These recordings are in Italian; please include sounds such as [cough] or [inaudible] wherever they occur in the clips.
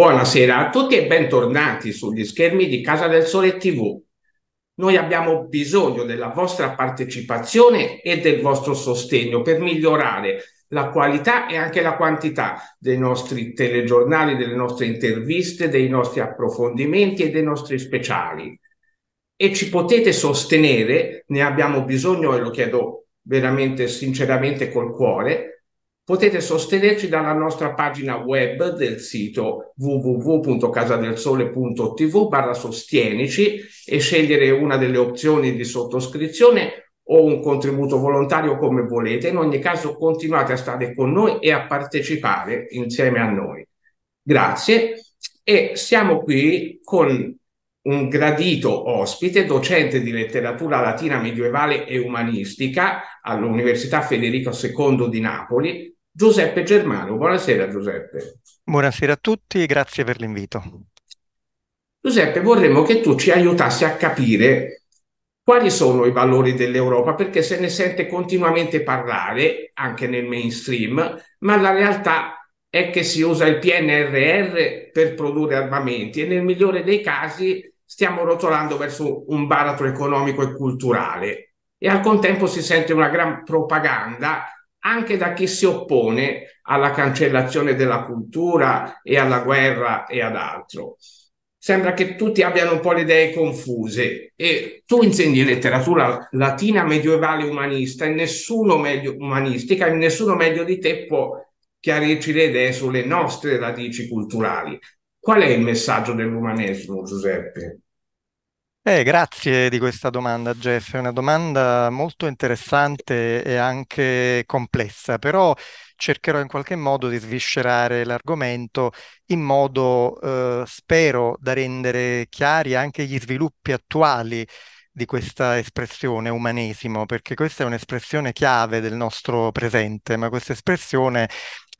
Buonasera a tutti e bentornati sugli schermi di Casa del Sole TV. Noi abbiamo bisogno della vostra partecipazione e del vostro sostegno per migliorare la qualità e anche la quantità dei nostri telegiornali, delle nostre interviste, dei nostri approfondimenti e dei nostri speciali. E ci potete sostenere, ne abbiamo bisogno e lo chiedo veramente sinceramente col cuore, Potete sostenerci dalla nostra pagina web del sito www.casadelsole.tv barra sostienici e scegliere una delle opzioni di sottoscrizione o un contributo volontario come volete. In ogni caso continuate a stare con noi e a partecipare insieme a noi. Grazie e siamo qui con un gradito ospite, docente di letteratura latina medievale e umanistica all'Università Federico II di Napoli, Giuseppe Germano. Buonasera Giuseppe. Buonasera a tutti, grazie per l'invito. Giuseppe, vorremmo che tu ci aiutassi a capire quali sono i valori dell'Europa, perché se ne sente continuamente parlare, anche nel mainstream, ma la realtà è che si usa il PNRR per produrre armamenti e nel migliore dei casi stiamo rotolando verso un baratro economico e culturale e al contempo si sente una gran propaganda anche da chi si oppone alla cancellazione della cultura e alla guerra e ad altro. Sembra che tutti abbiano un po' le idee confuse e tu insegni letteratura latina medievale umanista e nessuno meglio umanistica e nessuno meglio di te può chiarirci le idee sulle nostre radici culturali. Qual è il messaggio dell'umanesimo, Giuseppe? Eh, grazie di questa domanda, Jeff. È una domanda molto interessante e anche complessa, però cercherò in qualche modo di sviscerare l'argomento in modo, eh, spero, da rendere chiari anche gli sviluppi attuali di questa espressione umanesimo, perché questa è un'espressione chiave del nostro presente, ma questa espressione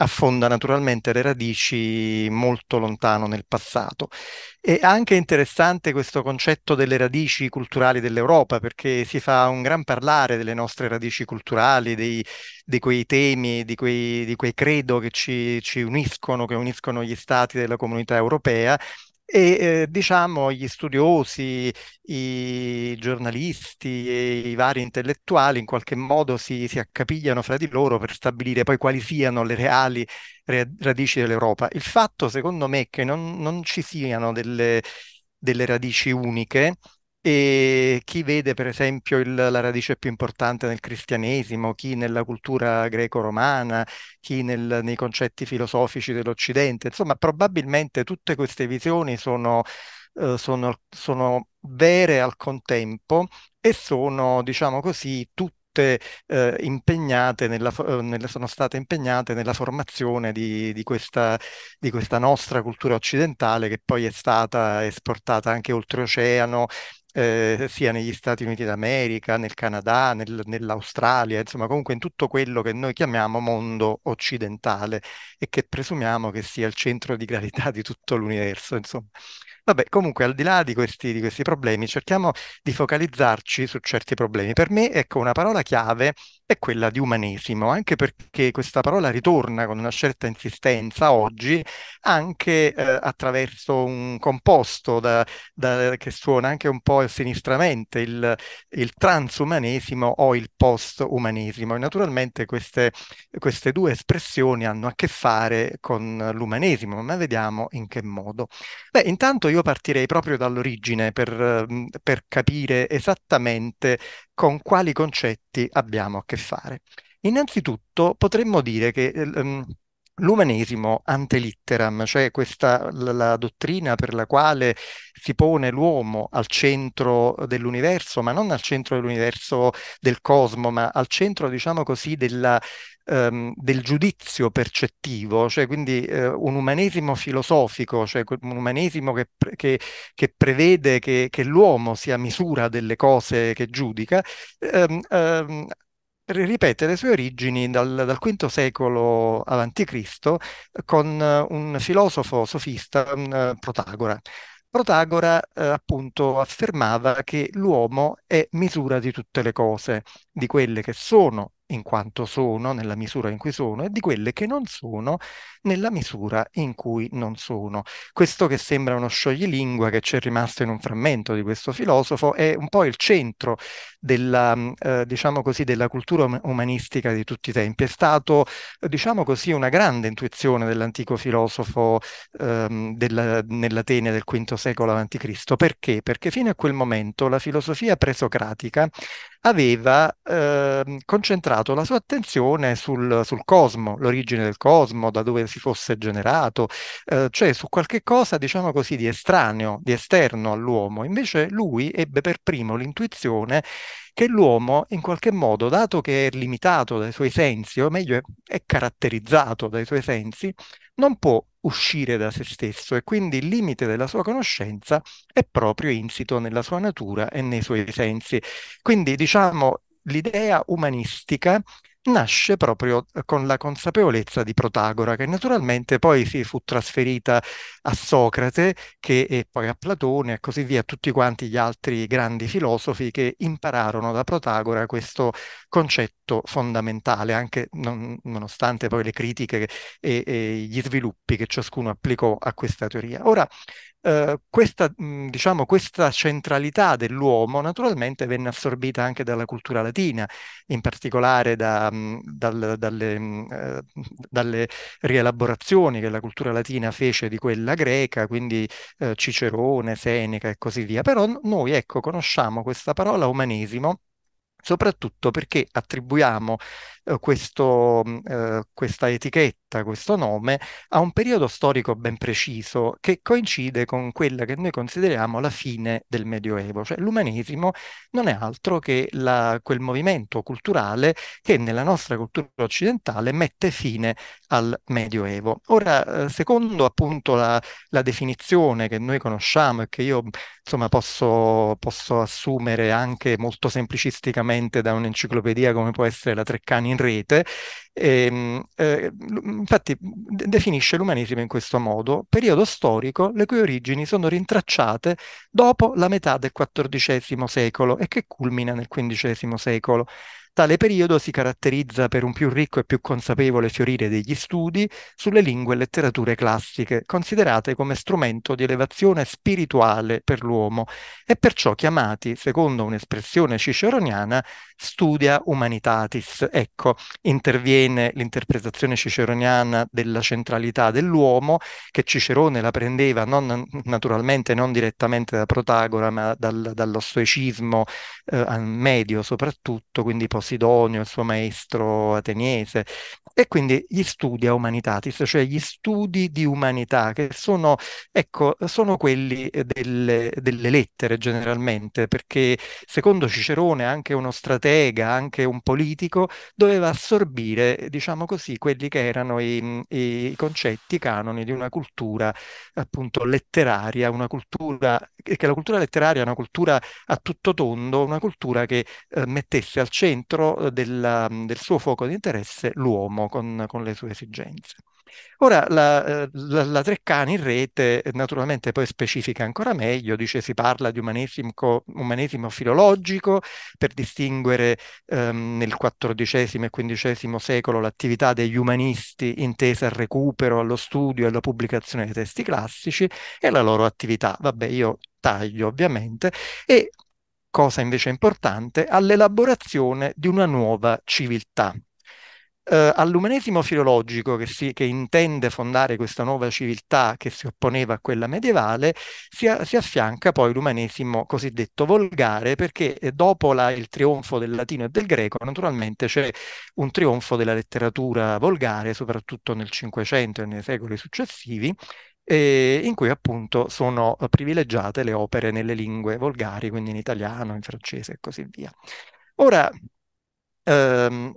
affonda naturalmente le radici molto lontano nel passato. È anche interessante questo concetto delle radici culturali dell'Europa, perché si fa un gran parlare delle nostre radici culturali, dei, di quei temi, di quei, di quei credo che ci, ci uniscono, che uniscono gli stati della comunità europea e eh, diciamo gli studiosi, i giornalisti e i vari intellettuali in qualche modo si, si accapigliano fra di loro per stabilire poi quali siano le reali radici dell'Europa. Il fatto secondo me che non, non ci siano delle, delle radici uniche e chi vede, per esempio, il, la radice più importante nel cristianesimo, chi nella cultura greco-romana, chi nel, nei concetti filosofici dell'Occidente, insomma, probabilmente tutte queste visioni sono, eh, sono, sono vere al contempo e sono, diciamo così, tutte eh, impegnate nella, eh, nella, sono state impegnate nella formazione di, di, questa, di questa nostra cultura occidentale che poi è stata esportata anche oltreoceano eh, sia negli Stati Uniti d'America, nel Canada, nel, nell'Australia, insomma comunque in tutto quello che noi chiamiamo mondo occidentale e che presumiamo che sia il centro di gravità di tutto l'universo. Insomma. Vabbè, comunque al di là di questi, di questi problemi cerchiamo di focalizzarci su certi problemi. Per me, ecco, una parola chiave è quella di umanesimo, anche perché questa parola ritorna con una certa insistenza oggi anche eh, attraverso un composto da, da, che suona anche un po' sinistramente, il, il transumanesimo o il postumanesimo. E naturalmente queste, queste due espressioni hanno a che fare con l'umanesimo, ma vediamo in che modo. Beh, intanto io partirei proprio dall'origine per, mm, per capire esattamente con quali concetti abbiamo a che fare. Innanzitutto potremmo dire che um, L'umanesimo ante litteram, cioè questa la, la, dottrina per la quale si pone l'uomo al centro dell'universo, ma non al centro dell'universo del cosmo, ma al centro, diciamo così, della, ehm, del giudizio percettivo, cioè quindi eh, un umanesimo filosofico, cioè un umanesimo che, che, che prevede che, che, l'uomo sia misura delle cose che giudica, ehm, ehm, ripete le sue origini dal, dal V secolo a.C. Eh, con un filosofo sofista, un, mm, eh, Protagora. Protagora eh, appunto affermava che l'uomo è misura di tutte le cose, di quelle che sono in quanto sono, nella misura in cui sono, e di quelle che non sono nella misura in cui non sono. Questo che sembra uno scioglilingua che ci è rimasto in un frammento di questo filosofo è un po' il centro della, mm, eh, diciamo così, della cultura um-, umanistica di tutti i tempi. È stato, diciamo così, una grande intuizione dell'antico filosofo ehm, della, nell'Atene del V secolo a.C. Perché? Perché fino a quel momento la filosofia presocratica aveva eh, concentrato la sua attenzione sul, sul, cosmo, l'origine del cosmo, da dove si fosse generato, eh, cioè su qualche cosa, diciamo così, di estraneo, di esterno all'uomo. Invece lui ebbe per primo l'intuizione che l'uomo, in qualche modo, dato che è limitato dai suoi sensi, o meglio è caratterizzato dai suoi sensi, non può uscire da se stesso e quindi il limite della sua conoscenza è proprio insito nella sua natura e nei suoi sensi. Quindi diciamo l'idea umanistica nasce proprio eh, con la consapevolezza di Protagora, che naturalmente poi si fu trasferita a Socrate, che, e poi a Platone e così via, tutti quanti gli altri grandi filosofi che impararono da Protagora questo concetto fondamentale, anche non, nonostante poi le critiche e, e gli sviluppi che ciascuno applicò a questa teoria. Ora, eh, questa, mm, diciamo, questa centralità dell'uomo naturalmente venne assorbita anche dalla cultura latina, in particolare da, mm, dal, dalle, mh, mm, eh, dalle, rielaborazioni che la cultura latina fece di quella greca, quindi eh, Cicerone, Seneca e così via. Però noi, ecco, conosciamo questa parola umanesimo soprattutto perché attribuiamo eh, questo, mm, eh, questa etichetta, questo nome, a un periodo storico ben preciso che coincide con quella che noi consideriamo la fine del Medioevo, cioè l'umanesimo non è altro che la, quel movimento culturale che nella nostra cultura occidentale mette fine al Medioevo. Ora, eh, secondo appunto la, la, definizione che noi conosciamo e che io insomma posso, posso assumere anche molto semplicisticamente, direttamente da un'enciclopedia come può essere la Treccani in rete. E, ehm, eh, infatti de- definisce l'umanesimo in questo modo, periodo storico le cui origini sono rintracciate dopo la metà del XIV secolo e che culmina nel XV secolo. Tale periodo si caratterizza per un più ricco e più consapevole fiorire degli studi sulle lingue e letterature classiche, considerate come strumento di elevazione spirituale per l'uomo e perciò chiamati, secondo un'espressione ciceroniana, studia humanitatis. Ecco, interviene l'interpretazione ciceroniana della centralità dell'uomo, che Cicerone la prendeva non, naturalmente non direttamente da Protagora, ma dal, dallo stoicismo eh, medio soprattutto, quindi possiamo Sidonio, il suo maestro ateniese, e quindi gli studi a Humanitatis, cioè gli studi di umanità, che sono, ecco, sono quelli eh, delle, delle lettere generalmente, perché secondo Cicerone anche uno stratega, anche un politico, doveva assorbire, diciamo così, quelli che erano i, i concetti, i canoni di una cultura appunto letteraria, una cultura, che la cultura letteraria è una cultura a tutto tondo, una cultura che eh, mettesse al centro centro eh, della, mm, del suo fuoco di interesse l'uomo con, con le sue esigenze. Ora, la, eh, la, la, Treccani in rete eh, naturalmente poi specifica ancora meglio, dice si parla di umanesimo, umanesimo filologico per distinguere ehm, nel XIV e XV secolo l'attività degli umanisti intesa al recupero, allo studio e alla pubblicazione dei testi classici e la loro attività. Vabbè, io taglio ovviamente, e cosa invece importante, all'elaborazione di una nuova civiltà. Eh, all'umanesimo filologico che, si, che, intende fondare questa nuova civiltà che si opponeva a quella medievale, si, a, si affianca poi l'umanesimo cosiddetto volgare, perché eh, dopo la, il trionfo del latino e del greco, naturalmente c'è un trionfo della letteratura volgare, soprattutto nel Cinquecento e nei secoli successivi, e in cui appunto sono privilegiate le opere nelle lingue volgari, quindi in italiano, in francese e così via. Ora, ehm,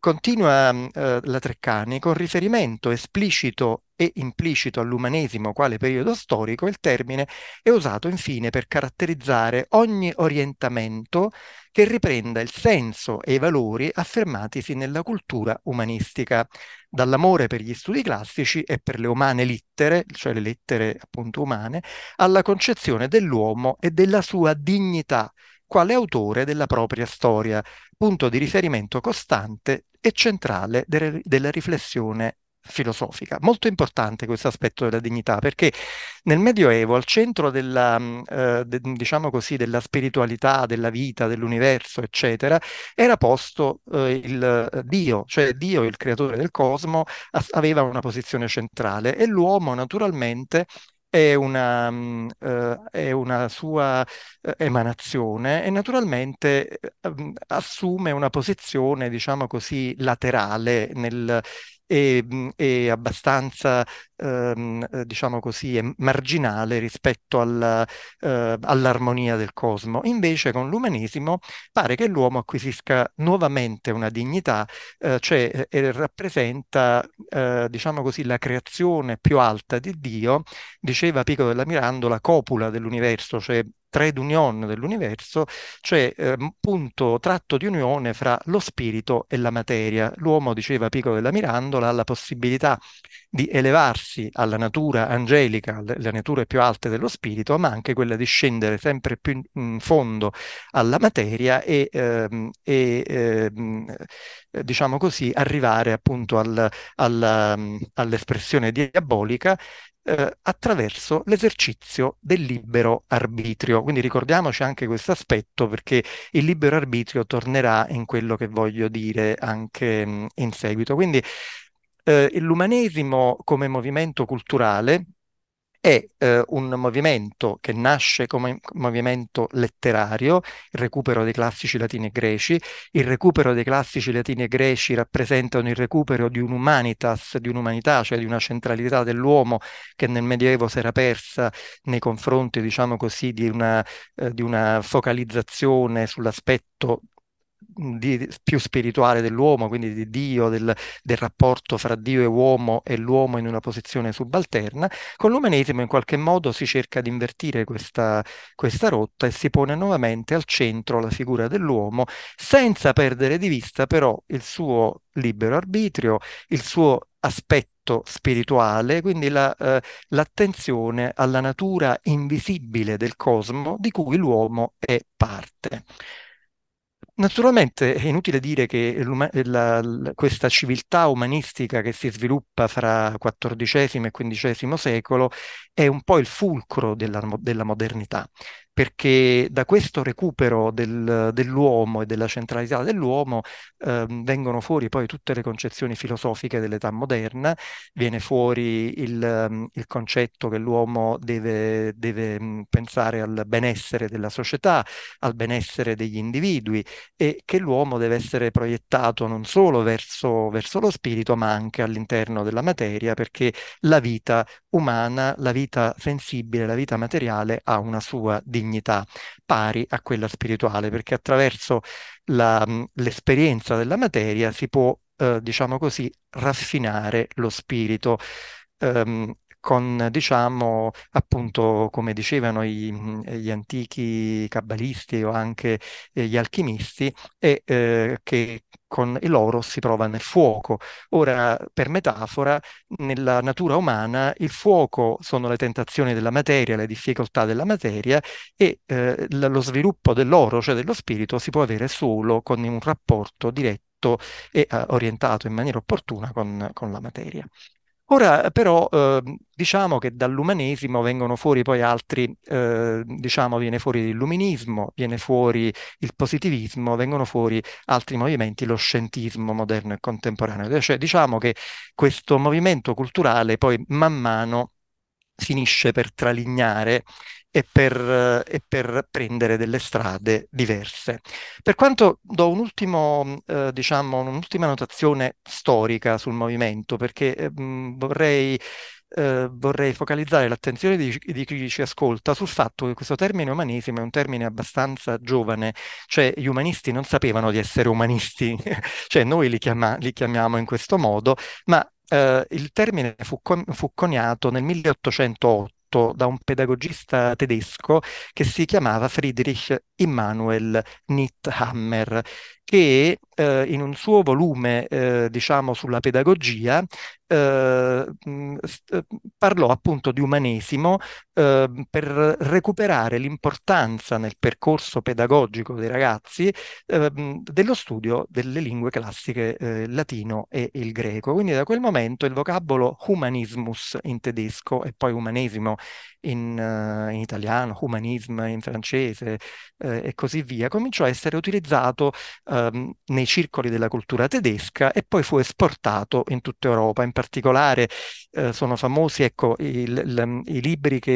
continua eh, la Treccani con riferimento esplicito e implicito all'umanesimo quale periodo storico, il termine è usato infine per caratterizzare ogni orientamento che riprenda il senso e i valori affermatisi nella cultura umanistica, dall'amore per gli studi classici e per le umane littere, cioè le lettere appunto umane, alla concezione dell'uomo e della sua dignità quale autore della propria storia, punto di riferimento costante e centrale de- della riflessione filosofica. Molto importante questo aspetto della dignità, perché nel Medioevo al centro della, eh, de, diciamo così, della spiritualità, della vita, dell'universo, eccetera, era posto eh, il eh, Dio, cioè Dio, il creatore del cosmo, aveva una posizione centrale e l'uomo naturalmente è una, mm, eh, è una, sua eh, emanazione e naturalmente eh, mm, assume una posizione, diciamo così, laterale nel, e, e abbastanza, ehm, eh, diciamo così, marginale rispetto alla, eh, all'armonia del cosmo. Invece con l'umanesimo pare che l'uomo acquisisca nuovamente una dignità, eh, cioè eh, rappresenta, eh, diciamo così, la creazione più alta di Dio, diceva Pico della Mirandola, copula dell'universo, cioè trade union dell'universo, cioè eh, punto tratto di unione fra lo spirito e la materia. L'uomo, diceva Pico della Mirandola, ha la possibilità di elevarsi alla natura angelica, le nature più alte dello spirito, ma anche quella di scendere sempre più in fondo alla materia e, ehm, e ehm, eh, diciamo così, arrivare appunto al, al, ehm, all'espressione diabolica eh, attraverso l'esercizio del libero arbitrio. Quindi ricordiamoci anche questo aspetto perché il libero arbitrio tornerà in quello che voglio dire anche mh, mm, in seguito. Quindi eh, l'umanesimo come movimento culturale è eh, un movimento che nasce come movimento letterario, il recupero dei classici latini e greci. Il recupero dei classici latini e greci rappresentano il recupero di un'umanitas, di un'umanità, cioè di una centralità dell'uomo che nel Medioevo si era persa nei confronti, diciamo così, di una, eh, di una focalizzazione sull'aspetto di, più spirituale dell'uomo, quindi di Dio, del, del, rapporto fra Dio e uomo e l'uomo in una posizione subalterna, con l'umanesimo in qualche modo si cerca di invertire questa, questa rotta e si pone nuovamente al centro la figura dell'uomo, senza perdere di vista però il suo libero arbitrio, il suo aspetto spirituale, quindi la, eh, l'attenzione alla natura invisibile del cosmo di cui l'uomo è parte. Naturalmente è inutile dire che la, la, questa civiltà umanistica che si sviluppa fra XIV e XV secolo è un po' il fulcro della, della modernità perché da questo recupero del, dell'uomo e della centralità dell'uomo eh, vengono fuori poi tutte le concezioni filosofiche dell'età moderna, viene fuori il, ehm, il concetto che l'uomo deve, deve, pensare al benessere della società, al benessere degli individui e che l'uomo deve essere proiettato non solo verso, verso lo spirito ma anche all'interno della materia perché la vita umana, la vita sensibile, la vita materiale ha una sua dignità dignità pari a quella spirituale, perché attraverso la, l'esperienza della materia si può, eh, diciamo così, raffinare lo spirito. Um, con, diciamo, appunto, come dicevano i, gli antichi cabalisti o anche eh, gli alchimisti, e eh, che con l'oro si trova nel fuoco. Ora, per metafora, nella natura umana il fuoco sono le tentazioni della materia, le difficoltà della materia e eh, lo sviluppo dell'oro, cioè dello spirito, si può avere solo con un rapporto diretto e eh, orientato in maniera opportuna con, con la materia. Ora però eh, diciamo che dall'umanesimo vengono fuori poi altri, eh, diciamo viene fuori l'illuminismo, viene fuori il positivismo, vengono fuori altri movimenti, lo scientismo moderno e contemporaneo. Cioè diciamo che questo movimento culturale poi man mano finisce per tralignare e per, e per prendere delle strade diverse. Per quanto do un ultimo, eh, diciamo, un'ultima notazione storica sul movimento, perché eh, mm, vorrei... Eh, vorrei focalizzare l'attenzione di, di, chi ci ascolta sul fatto che questo termine umanesimo è un termine abbastanza giovane, cioè gli umanisti non sapevano di essere umanisti, [laughs] cioè noi li, chiama, li, chiamiamo in questo modo, ma eh, il termine fu, fu coniato nel 1808 tradotto da un pedagogista tedesco che si chiamava Friedrich Immanuel Nitthammer che eh, in un suo volume, eh, diciamo, sulla pedagogia, eh, mm, eh parlò appunto di umanesimo eh, per recuperare l'importanza nel percorso pedagogico dei ragazzi eh, mm, dello studio delle lingue classiche il latino e il greco. Quindi da quel momento il vocabolo humanismus in tedesco e poi umanesimo in, uh, in italiano, humanism in francese e così via, cominciò a essere utilizzato uh, ehm, nei circoli della cultura tedesca e poi fu esportato in tutta Europa. In particolare eh, sono famosi ecco, il, il, i libri, che,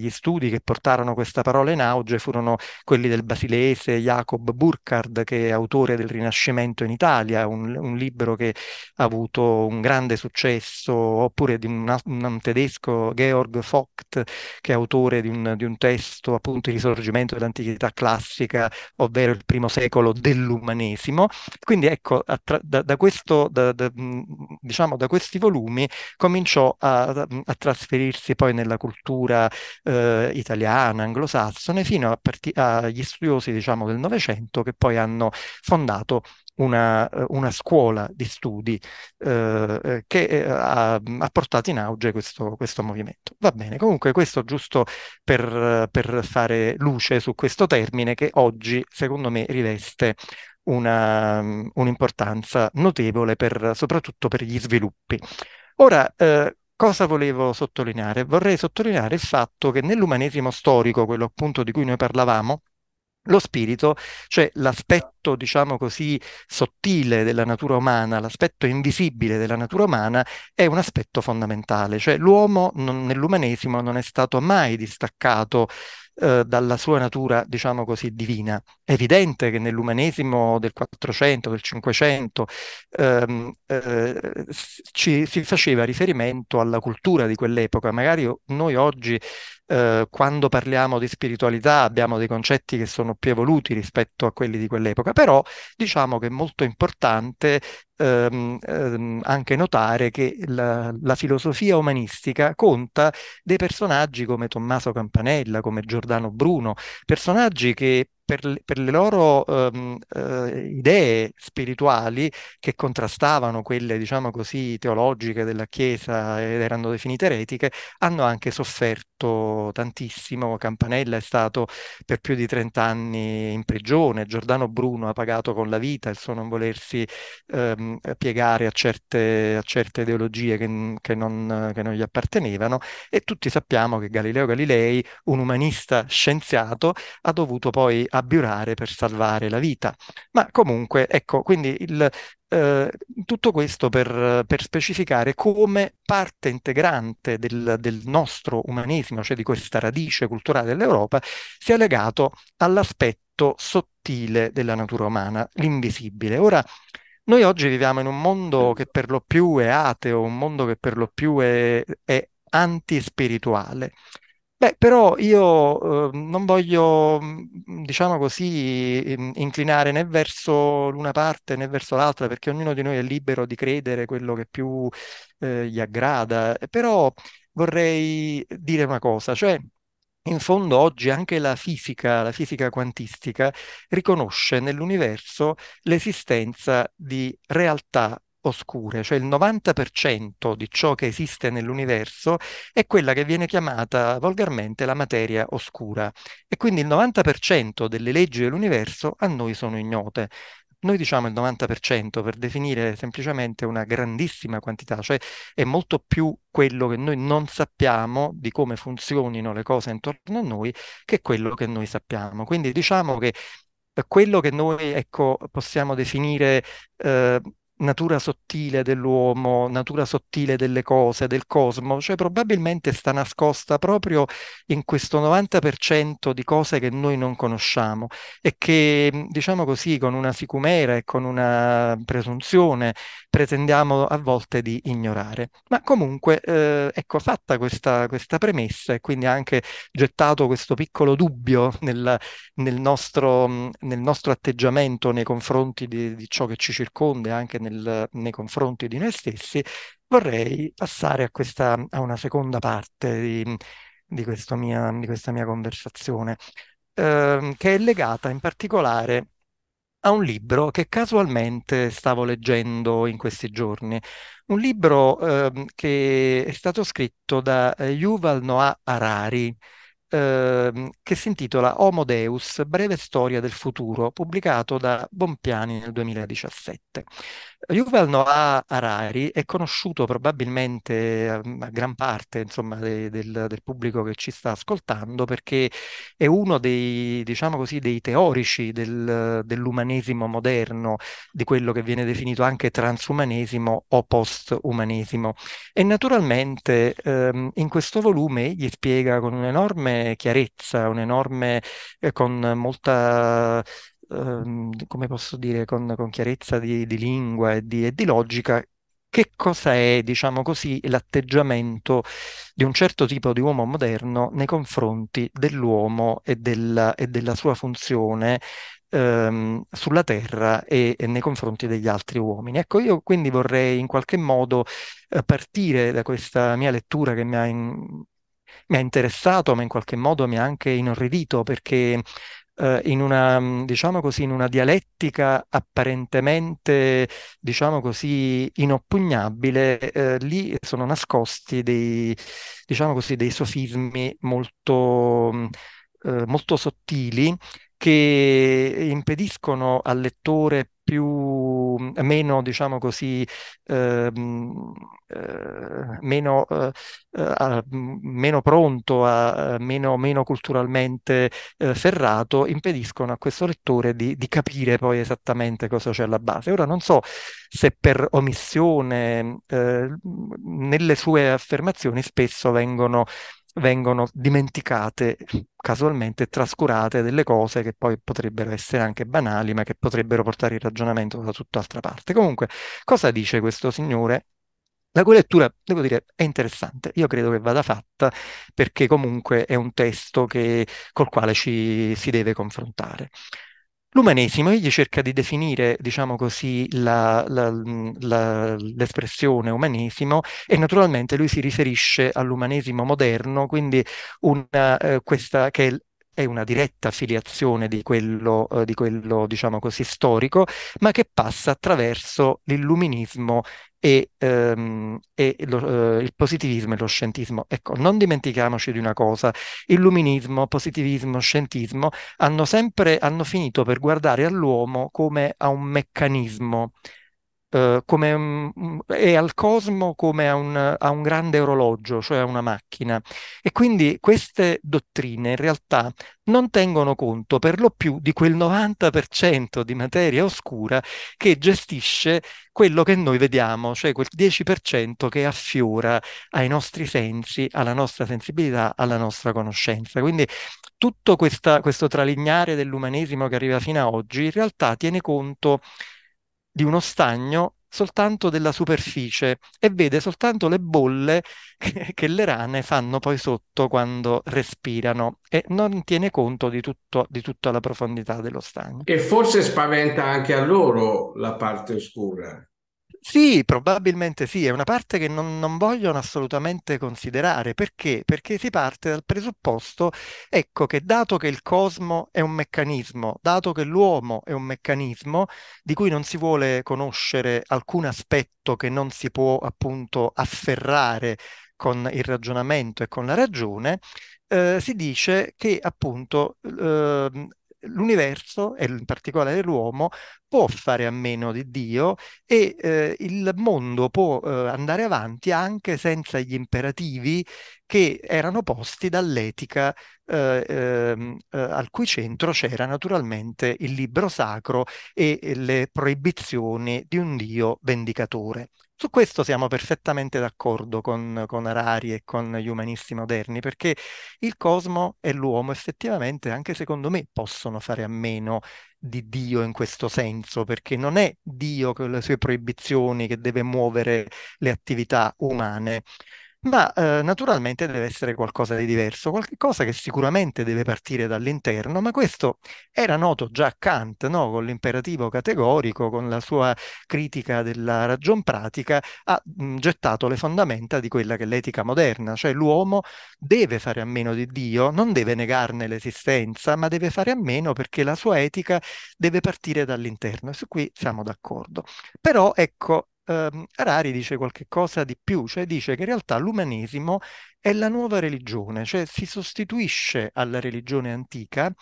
gli studi che portarono questa parola in auge furono quelli del basilese Jacob Burckhardt, che è autore del Rinascimento in Italia, un, un libro che ha avuto un grande successo, oppure di un, un tedesco Georg Vogt, che è autore di un, di un testo appunto il risorgimento dell'antichità classica, ovvero il primo secolo dell'umanità umanesimo. Quindi ecco, attra- da, da, questo, da, da, mm, diciamo, da questi volumi cominciò a, a trasferirsi poi nella cultura eh, italiana, anglosassone, fino parti- agli studiosi diciamo, del Novecento che poi hanno fondato una, una, scuola di studi eh, eh che eh, ha, ha, portato in auge questo, questo, movimento. Va bene, comunque questo giusto per, per, fare luce su questo termine che oggi secondo me riveste una, un'importanza notevole per, soprattutto per gli sviluppi. Ora, eh, cosa volevo sottolineare? Vorrei sottolineare il fatto che nell'umanesimo storico, quello appunto di cui noi parlavamo, lo spirito, cioè l'aspetto, diciamo così, sottile della natura umana, l'aspetto invisibile della natura umana, è un aspetto fondamentale, cioè l'uomo non, nell'umanesimo non è stato mai distaccato eh, dalla sua natura, diciamo così, divina. È evidente che nell'umanesimo del 400, del 500, ehm, eh, ci, si faceva riferimento alla cultura di quell'epoca. Magari noi oggi eh, quando parliamo di spiritualità abbiamo dei concetti che sono più evoluti rispetto a quelli di quell'epoca, però diciamo che è molto importante ehm, ehm, anche notare che la, la filosofia umanistica conta dei personaggi come Tommaso Campanella, come Giordano Bruno, personaggi che per, per le loro um, eh, idee spirituali che contrastavano quelle, diciamo così, teologiche della Chiesa ed erano definite eretiche, hanno anche sofferto tantissimo. Campanella è stato per più di 30 anni in prigione, Giordano Bruno ha pagato con la vita il suo non volersi ehm, piegare a certe, a certe ideologie che, che, non, che non gli appartenevano e tutti sappiamo che Galileo Galilei, un umanista scienziato, ha dovuto poi abbiurare per salvare la vita. Ma comunque, ecco, quindi il, eh, tutto questo per, per, specificare come parte integrante del, del, nostro umanismo, cioè di questa radice culturale dell'Europa, sia legato all'aspetto sottile della natura umana, l'invisibile. Ora, noi oggi viviamo in un mondo che per lo più è ateo, un mondo che per lo più è, è antispirituale. Beh, però io eh, non voglio, mhmm, diciamo così, inclinare né verso l'una parte né verso l'altra, perché ognuno di noi è libero di credere quello che più eh, gli aggrada. Però vorrei dire una cosa, cioè in fondo oggi anche la fisica, la fisica quantistica, riconosce nell'universo l'esistenza di realtà oscure, cioè il 90% di ciò che esiste nell'universo è quella che viene chiamata volgarmente la materia oscura e quindi il 90% delle leggi dell'universo a noi sono ignote. Noi diciamo il 90% per definire semplicemente una grandissima quantità, cioè è molto più quello che noi non sappiamo di come funzionino le cose intorno a noi che quello che noi sappiamo. Quindi diciamo che eh, quello che noi ecco, possiamo definire eh, natura sottile dell'uomo, natura sottile delle cose, del cosmo, cioè probabilmente sta nascosta proprio in questo 90% di cose che noi non conosciamo e che, diciamo così, con una sicumera e con una presunzione pretendiamo a volte di ignorare. Ma comunque, eh, ecco, fatta questa, questa, premessa e quindi anche gettato questo piccolo dubbio nel, nel, nostro, nel nostro, atteggiamento nei confronti di, di ciò che ci circonda e anche nel nel, nei confronti di noi stessi, vorrei passare a, questa, a una seconda parte di, di, mia, di questa mia conversazione, eh, che è legata in particolare a un libro che casualmente stavo leggendo in questi giorni, un libro eh, che è stato scritto da eh, Yuval Noah Harari, ehm, che si intitola Homo Deus, breve storia del futuro, pubblicato da Bompiani nel 2017. Yuval Noah Harari è conosciuto probabilmente ehm, a gran parte insomma, de, del, del, pubblico che ci sta ascoltando perché è uno dei, diciamo così, dei teorici del, dell'umanesimo moderno, di quello che viene definito anche transumanesimo o postumanesimo. E naturalmente ehm, in questo volume egli spiega con un'enorme chiarezza, un'enorme, eh, con molta Ehm, come posso dire, con, con chiarezza di, di lingua e di, e di logica, che cosa è, diciamo così, l'atteggiamento di un certo tipo di uomo moderno nei confronti dell'uomo e della, e della sua funzione ehm, sulla terra e, e, nei confronti degli altri uomini. Ecco, io quindi vorrei in qualche modo eh, partire da questa mia lettura che mi ha, in, mi ha interessato, ma in qualche modo mi ha anche inorridito perché eh, in, una, mm, diciamo così, in una dialettica apparentemente diciamo così, inoppugnabile, eh, lì sono nascosti dei, diciamo così, dei sofismi molto, mm, eh, molto sottili che impediscono al lettore più meno, diciamo così, eh, eh, meno, eh, eh, a, meno, pronto, a, meno, meno, culturalmente eh, ferrato, impediscono a questo lettore di, di, capire poi esattamente cosa c'è alla base. Ora non so se per omissione eh, nelle sue affermazioni spesso vengono vengono dimenticate casualmente, trascurate delle cose che poi potrebbero essere anche banali, ma che potrebbero portare il ragionamento da tutt'altra parte. Comunque, cosa dice questo signore? La cui lettura, devo dire, è interessante. Io credo che vada fatta perché comunque è un testo che, col quale ci si deve confrontare. L'umanesimo, egli cerca di definire, diciamo così, la, la, la, l'espressione umanesimo e naturalmente lui si riferisce all'umanesimo moderno, quindi una, eh, questa che è è una diretta filiazione di quello, eh, di quello, diciamo così, storico, ma che passa attraverso l'illuminismo e, ehm, e lo, eh, il positivismo e lo scientismo. Ecco, non dimentichiamoci di una cosa, illuminismo, positivismo, scientismo hanno sempre hanno finito per guardare all'uomo come a un meccanismo eh, come, mh, al cosmo come a un, a un grande orologio, cioè a una macchina. E quindi queste dottrine in realtà non tengono conto per lo più di quel 90% di materia oscura che gestisce quello che noi vediamo, cioè quel 10% che affiora ai nostri sensi, alla nostra sensibilità, alla nostra conoscenza. Quindi tutto questa, questo tralignare dell'umanesimo che arriva fino a oggi in realtà tiene conto di uno stagno soltanto della superficie e vede soltanto le bolle che, le rane fanno poi sotto quando respirano e non tiene conto di, tutto, di tutta la profondità dello stagno. E forse spaventa anche a loro la parte oscura. Sì, probabilmente sì, è una parte che non, non, vogliono assolutamente considerare. Perché? Perché si parte dal presupposto, ecco, che dato che il cosmo è un meccanismo, dato che l'uomo è un meccanismo di cui non si vuole conoscere alcun aspetto che non si può appunto afferrare con il ragionamento e con la ragione, eh, si dice che appunto eh, l'universo e in particolare l'uomo può fare a meno di Dio e eh, il mondo può eh, andare avanti anche senza gli imperativi che erano posti dall'etica eh, ehm, eh al cui centro c'era naturalmente il libro sacro e, e le proibizioni di un Dio vendicatore. Su questo siamo perfettamente d'accordo con, con, Arari e con gli umanisti moderni, perché il cosmo e l'uomo effettivamente, anche secondo me, possono fare a meno di Dio in questo senso, perché non è Dio con le sue proibizioni che deve muovere le attività umane, ma eh, naturalmente deve essere qualcosa di diverso, qualcosa che sicuramente deve partire dall'interno, ma questo era noto già a Kant, no? con l'imperativo categorico, con la sua critica della ragion pratica, ha mh, mhmm, gettato le fondamenta di quella che è l'etica moderna, cioè l'uomo deve fare a meno di Dio, non deve negarne l'esistenza, ma deve fare a meno perché la sua etica deve partire dall'interno, e su cui siamo d'accordo. Però ecco, ehm, Harari dice qualche cosa di più, cioè dice che in realtà l'umanesimo è la nuova religione, cioè si sostituisce alla religione antica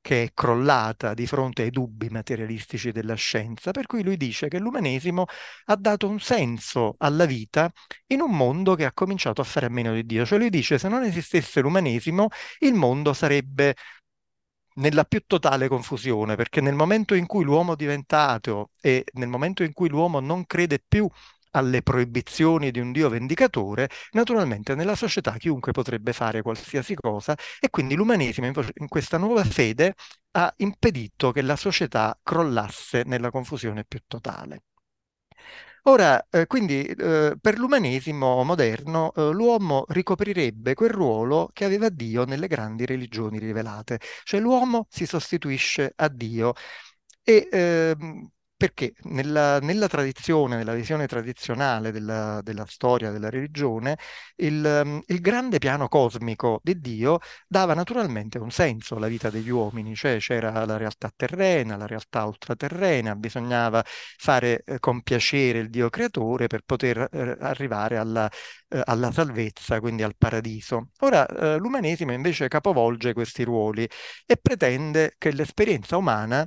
che è crollata di fronte ai dubbi materialistici della scienza, per cui lui dice che l'umanesimo ha dato un senso alla vita in un mondo che ha cominciato a fare a meno di Dio. Cioè lui dice che se non esistesse l'umanesimo il mondo sarebbe nella più totale confusione, perché nel momento in cui l'uomo è diventato e nel momento in cui l'uomo non crede più alle proibizioni di un Dio vendicatore, naturalmente nella società chiunque potrebbe fare qualsiasi cosa e quindi l'umanesimo in questa nuova fede ha impedito che la società crollasse nella confusione più totale. Ora, eh, quindi, eh, per l'umanesimo moderno, eh, l'uomo ricoprirebbe quel ruolo che aveva Dio nelle grandi religioni rivelate, cioè l'uomo si sostituisce a Dio. E ehm, perché nella, nella, tradizione, nella visione tradizionale della, della storia, della religione, il, mm, il, grande piano cosmico di Dio dava naturalmente un senso alla vita degli uomini, cioè c'era la realtà terrena, la realtà ultraterrena, bisognava fare eh, con piacere il Dio creatore per poter eh, arrivare alla, eh, alla, salvezza, quindi al paradiso. Ora eh, l'umanesimo invece capovolge questi ruoli e pretende che l'esperienza umana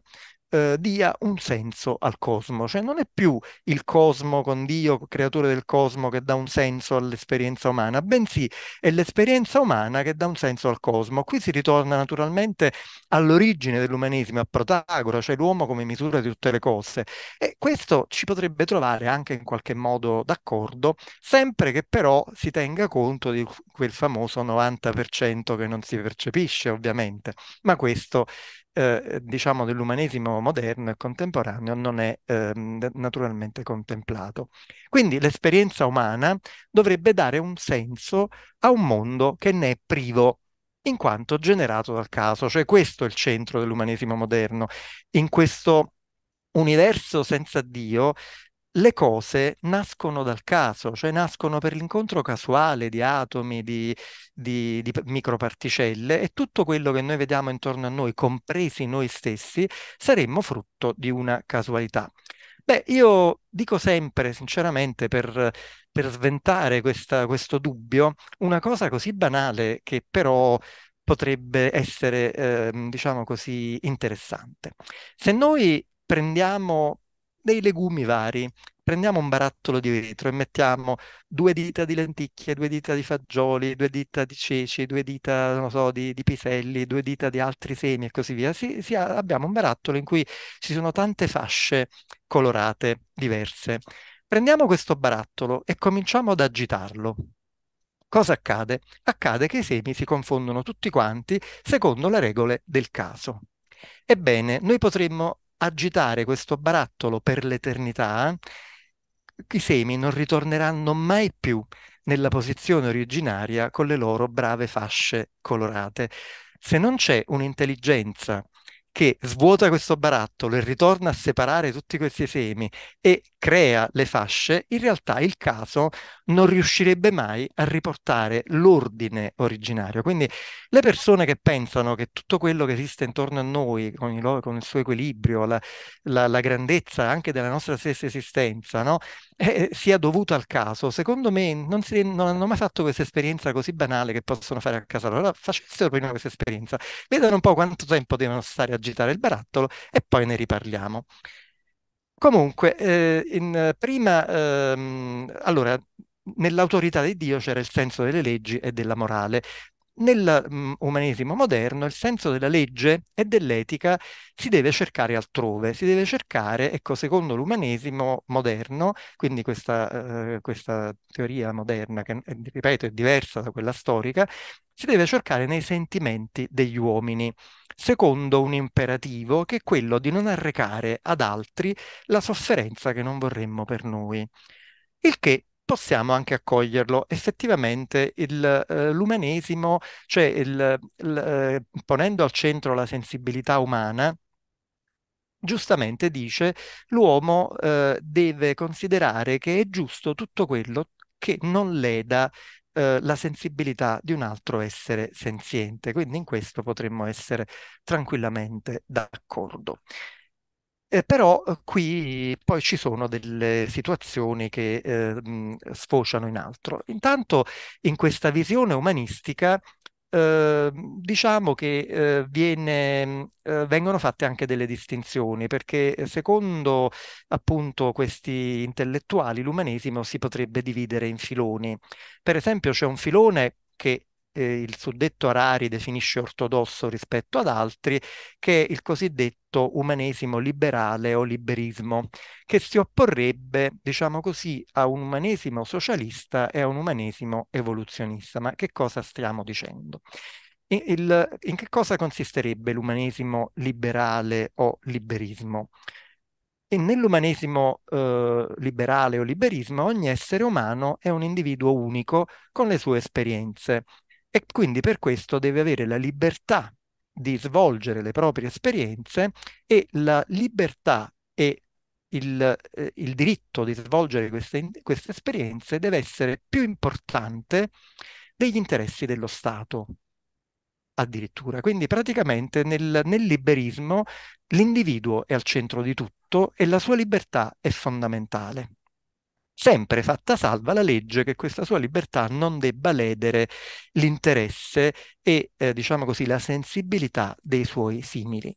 eh, dia un senso al cosmo, cioè non è più il cosmo con Dio, creatore del cosmo, che dà un senso all'esperienza umana, bensì è l'esperienza umana che dà un senso al cosmo. Qui si ritorna naturalmente all'origine dell'umanesimo, a Protagora, cioè l'uomo come misura di tutte le cose. E questo ci potrebbe trovare anche in qualche modo d'accordo, sempre che però si tenga conto di quel famoso 90% che non si percepisce, ovviamente, ma questo eh, diciamo, dell'umanesimo moderno e contemporaneo non è eh, naturalmente contemplato. Quindi l'esperienza umana dovrebbe dare un senso a un mondo che ne è privo in quanto generato dal caso, cioè questo è il centro dell'umanesimo moderno. In questo universo senza Dio le cose nascono dal caso, cioè nascono per l'incontro casuale di atomi, di, di, di, microparticelle e tutto quello che noi vediamo intorno a noi, compresi noi stessi, saremmo frutto di una casualità. Beh, io dico sempre, sinceramente, per, per sventare questa, questo dubbio, una cosa così banale che però potrebbe essere, eh, diciamo così, interessante. Se noi prendiamo dei legumi vari. Prendiamo un barattolo di vetro e mettiamo due dita di lenticchie, due dita di fagioli, due dita di ceci, due dita, non so, di, di, piselli, due dita di altri semi e così via. Si, si abbiamo un barattolo in cui ci sono tante fasce colorate diverse. Prendiamo questo barattolo e cominciamo ad agitarlo. Cosa accade? Accade che i semi si confondono tutti quanti secondo le regole del caso. Ebbene, noi potremmo agitare questo barattolo per l'eternità, i semi non ritorneranno mai più nella posizione originaria con le loro brave fasce colorate. Se non c'è un'intelligenza che svuota questo barattolo e ritorna a separare tutti questi semi e crea le fasce, in realtà il caso non riuscirebbe mai a riportare l'ordine originario. Quindi le persone che pensano che tutto quello che esiste intorno a noi, con il, con il suo equilibrio, la, la, la, grandezza anche della nostra stessa esistenza, no? Eh, eh, sia dovuto al caso. Secondo me non, si, non, hanno mai fatto questa esperienza così banale che possono fare a casa loro. Allora facessero prima questa esperienza, vedono un po' quanto tempo devono stare a agitare il barattolo e poi ne riparliamo. Comunque, eh, in, prima, ehm, allora, nell'autorità di Dio c'era il senso delle leggi e della morale. Nell'umanesimo mm, moderno il senso della legge e dell'etica si deve cercare altrove, si deve cercare, ecco, secondo l'umanesimo moderno, quindi questa, eh, questa teoria moderna che, eh, ripeto, è diversa da quella storica, si deve cercare nei sentimenti degli uomini, secondo un imperativo che è quello di non arrecare ad altri la sofferenza che non vorremmo per noi. Il che possiamo anche accoglierlo. Effettivamente il, eh, l'umanesimo, cioè il, il, eh, ponendo al centro la sensibilità umana, giustamente dice l'uomo eh, deve considerare che è giusto tutto quello che non leda eh, la sensibilità di un altro essere senziente. Quindi in questo potremmo essere tranquillamente d'accordo. Eh, però eh, qui poi ci sono delle situazioni che eh, mh, sfociano in altro. Intanto in questa visione umanistica eh, diciamo che eh, viene, eh, vengono fatte anche delle distinzioni perché secondo appunto questi intellettuali l'umanesimo si potrebbe dividere in filoni. Per esempio c'è un filone che eh, il suddetto Arari definisce ortodosso rispetto ad altri, che è il cosiddetto umanesimo liberale o liberismo, che si opporrebbe, diciamo così, a un umanesimo socialista e a un umanesimo evoluzionista. Ma che cosa stiamo dicendo? Il, il, in che cosa consisterebbe l'umanesimo liberale o liberismo? E nell'umanesimo eh, liberale o liberismo ogni essere umano è un individuo unico con le sue esperienze, e quindi per questo deve avere la libertà di svolgere le proprie esperienze e la libertà e il, eh, il diritto di svolgere queste, queste esperienze deve essere più importante degli interessi dello Stato addirittura. Quindi praticamente nel, nel, liberismo l'individuo è al centro di tutto e la sua libertà è fondamentale sempre fatta salva la legge che questa sua libertà non debba ledere l'interesse e, eh, diciamo così, la sensibilità dei suoi simili.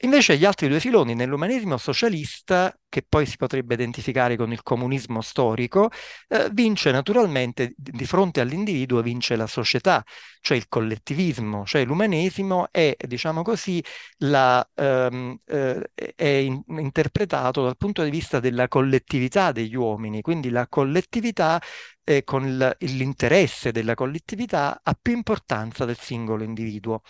Invece gli altri due filoni, nell'umanesimo socialista, che poi si potrebbe identificare con il comunismo storico, eh, vince naturalmente, di fronte all'individuo, vince la società, cioè il collettivismo, cioè l'umanesimo è, diciamo così, la, ehm, eh, è in- interpretato dal punto di vista della collettività degli uomini, quindi la collettività eh, con l- l'interesse della collettività ha più importanza del singolo individuo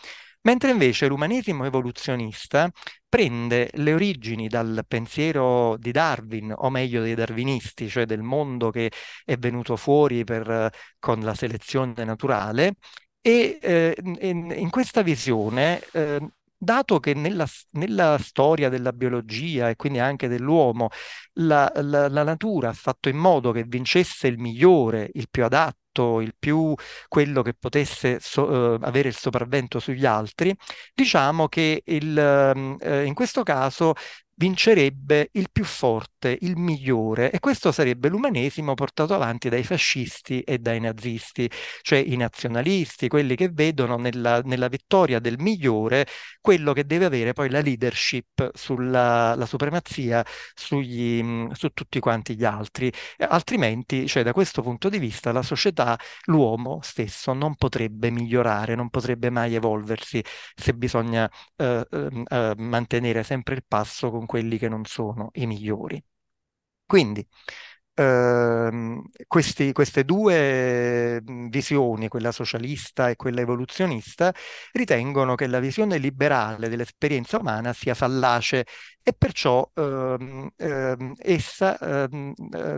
mentre invece l'umanesimo evoluzionista prende le origini dal pensiero di Darwin, o meglio dei darwinisti, cioè del mondo che è venuto fuori per, con la selezione naturale, e eh, in, in, questa visione eh, dato che nella, nella, storia della biologia e quindi anche dell'uomo la, la, la natura ha fatto in modo che vincesse il migliore, il più adatto, il più quello che potesse so, eh, avere il sopravvento sugli altri, diciamo che il, ehm, eh, in questo caso vincerebbe il più forte, il migliore, e questo sarebbe l'umanesimo portato avanti dai fascisti e dai nazisti, cioè i nazionalisti, quelli che vedono nella, nella vittoria del migliore quello che deve avere poi la leadership sulla la supremazia sugli, mm, su tutti quanti gli altri, altrimenti, cioè da questo punto di vista, la società, l'uomo stesso non potrebbe migliorare, non potrebbe mai evolversi se bisogna eh, ehm, eh, mantenere sempre il passo con con quelli che non sono i migliori. Quindi eh, questi, queste due mm, visioni, quella socialista e quella evoluzionista, ritengono che la visione liberale dell'esperienza umana sia fallace e perciò ehm, ehm, ehm, eh, eh, essa,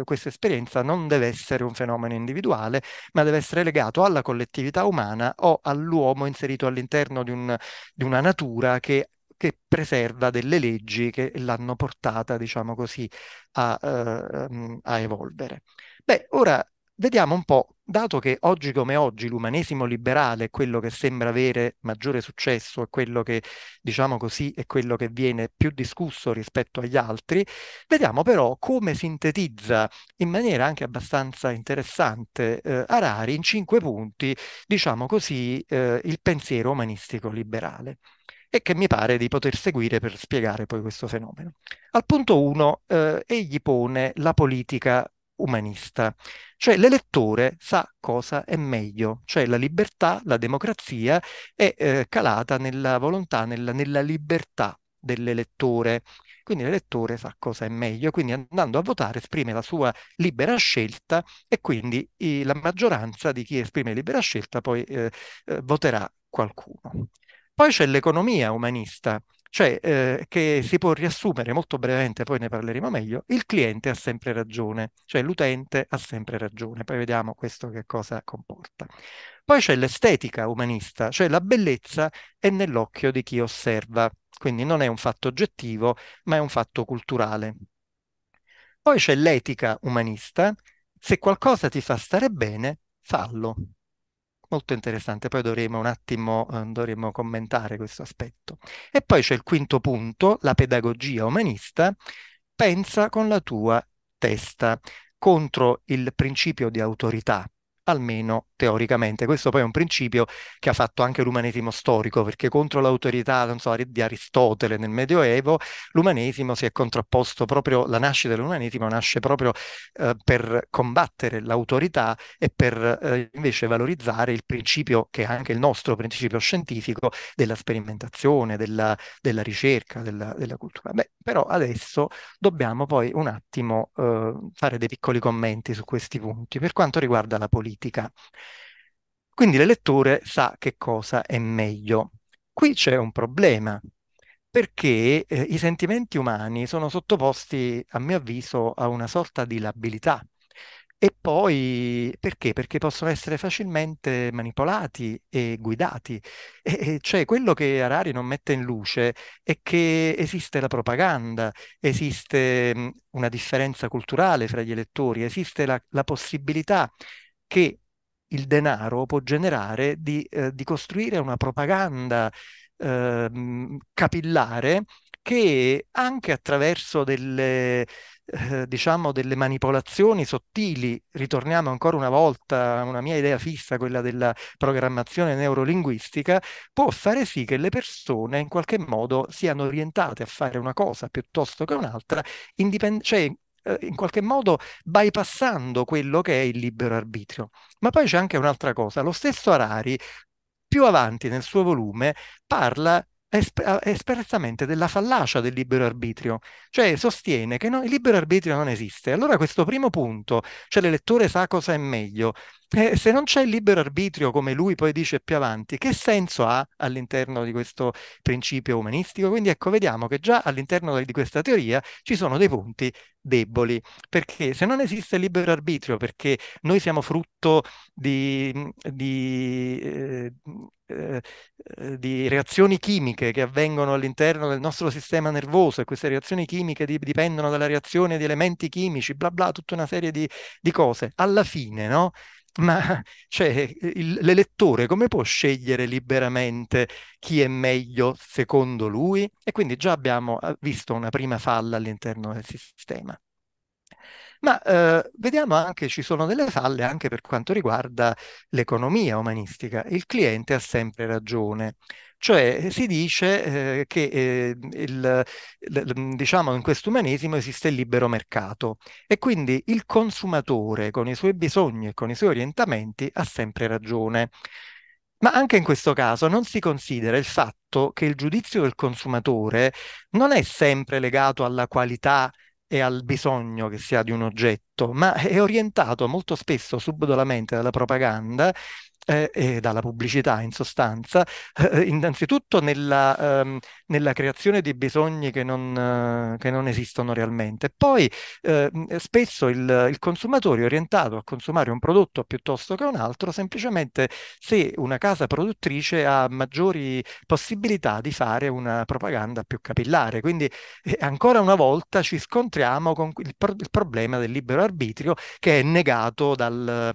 questa esperienza non deve essere un fenomeno individuale, ma deve essere legato alla collettività umana o all'uomo inserito all'interno di, un, di una natura che che preserva delle leggi che l'hanno portata, diciamo così, a, eh, mm, a evolvere. Beh, ora vediamo un po', dato che oggi come oggi l'umanesimo liberale è quello che sembra avere maggiore successo, è quello che, diciamo così, è quello che viene più discusso rispetto agli altri, vediamo però come sintetizza in maniera anche abbastanza interessante eh, Arari in cinque punti, diciamo così, eh, il pensiero umanistico liberale e che mi pare di poter seguire per spiegare poi questo fenomeno. Al punto 1 eh, egli pone la politica umanista, cioè l'elettore sa cosa è meglio, cioè la libertà, la democrazia è eh, calata nella volontà, nella, nella libertà dell'elettore. Quindi l'elettore sa cosa è meglio, quindi andando a votare esprime la sua libera scelta e quindi eh, la maggioranza di chi esprime libera scelta poi eh, eh voterà qualcuno. Poi c'è l'economia umanista, cioè eh, che si può riassumere molto brevemente, poi ne parleremo meglio, il cliente ha sempre ragione, cioè l'utente ha sempre ragione, poi vediamo questo che cosa comporta. Poi c'è l'estetica umanista, cioè la bellezza è nell'occhio di chi osserva, quindi non è un fatto oggettivo, ma è un fatto culturale. Poi c'è l'etica umanista, se qualcosa ti fa stare bene, fallo. Molto interessante, poi dovremo un attimo eh, dovremo commentare questo aspetto. E poi c'è il quinto punto, la pedagogia umanista, pensa con la tua testa contro il principio di autorità almeno teoricamente. Questo poi è un principio che ha fatto anche l'umanesimo storico, perché contro l'autorità so, di Aristotele nel Medioevo, l'umanesimo si è contrapposto proprio, la nascita dell'umanesimo nasce proprio eh, per combattere l'autorità e per eh, invece valorizzare il principio che è anche il nostro principio scientifico della sperimentazione, della, della ricerca, della, della cultura. Beh, però adesso dobbiamo poi un attimo eh, fare dei piccoli commenti su questi punti. Per quanto riguarda la politica, critica. Quindi l'elettore sa che cosa è meglio. Qui c'è un problema, perché eh, i sentimenti umani sono sottoposti, a mio avviso, a una sorta di labilità. E poi perché? Perché possono essere facilmente manipolati e guidati. E, e cioè quello che Arari non mette in luce è che esiste la propaganda, esiste una differenza culturale fra gli elettori, esiste la, la possibilità che il denaro può generare di, eh, di costruire una propaganda eh, capillare che anche attraverso delle, eh, diciamo delle manipolazioni sottili, ritorniamo ancora una volta a una mia idea fissa, quella della programmazione neurolinguistica, può fare sì che le persone in qualche modo siano orientate a fare una cosa piuttosto che un'altra, indipend- cioè eh, in qualche modo bypassando quello che è il libero arbitrio. Ma poi c'è anche un'altra cosa, lo stesso Arari più avanti nel suo volume parla eh, espressamente della fallacia del libero arbitrio, cioè sostiene che no, il libero arbitrio non esiste. Allora questo primo punto, cioè l'elettore sa cosa è meglio, eh, se non c'è il libero arbitrio, come lui poi dice più avanti, che senso ha all'interno di questo principio umanistico? Quindi ecco, vediamo che già all'interno di questa teoria ci sono dei punti deboli, perché se non esiste il libero arbitrio, perché noi siamo frutto di, mm, di, eh, mm, eh, di reazioni chimiche che avvengono all'interno del nostro sistema nervoso e queste reazioni chimiche di, dipendono dalla reazione di elementi chimici, bla bla, tutta una serie di, cose, alla fine, no? ma cioè, il, l'elettore come può scegliere liberamente chi è meglio secondo lui? E quindi già abbiamo ah, visto una prima falla all'interno del sistema ma eh, vediamo anche, ci sono delle falle anche per quanto riguarda l'economia umanistica. Il cliente ha sempre ragione. Cioè eh, si dice eh, che eh, il, mhmm, diciamo in questo umanesimo esiste il libero mercato e quindi il consumatore con i suoi bisogni e con i suoi orientamenti ha sempre ragione. Ma anche in questo caso non si considera il fatto che il giudizio del consumatore non è sempre legato alla qualità e al bisogno che si ha di un oggetto, ma è orientato molto spesso subdolamente dalla propaganda eh, e dalla pubblicità in sostanza, eh, eh, innanzitutto nella, ehm, nella, creazione di bisogni che non, eh, che non esistono realmente. Poi eh, spesso il, il, consumatore è orientato a consumare un prodotto piuttosto che un altro semplicemente se una casa produttrice ha maggiori possibilità di fare una propaganda più capillare. Quindi eh, ancora una volta ci scontriamo con il, pro- il problema del libero arbitrio che è negato dal,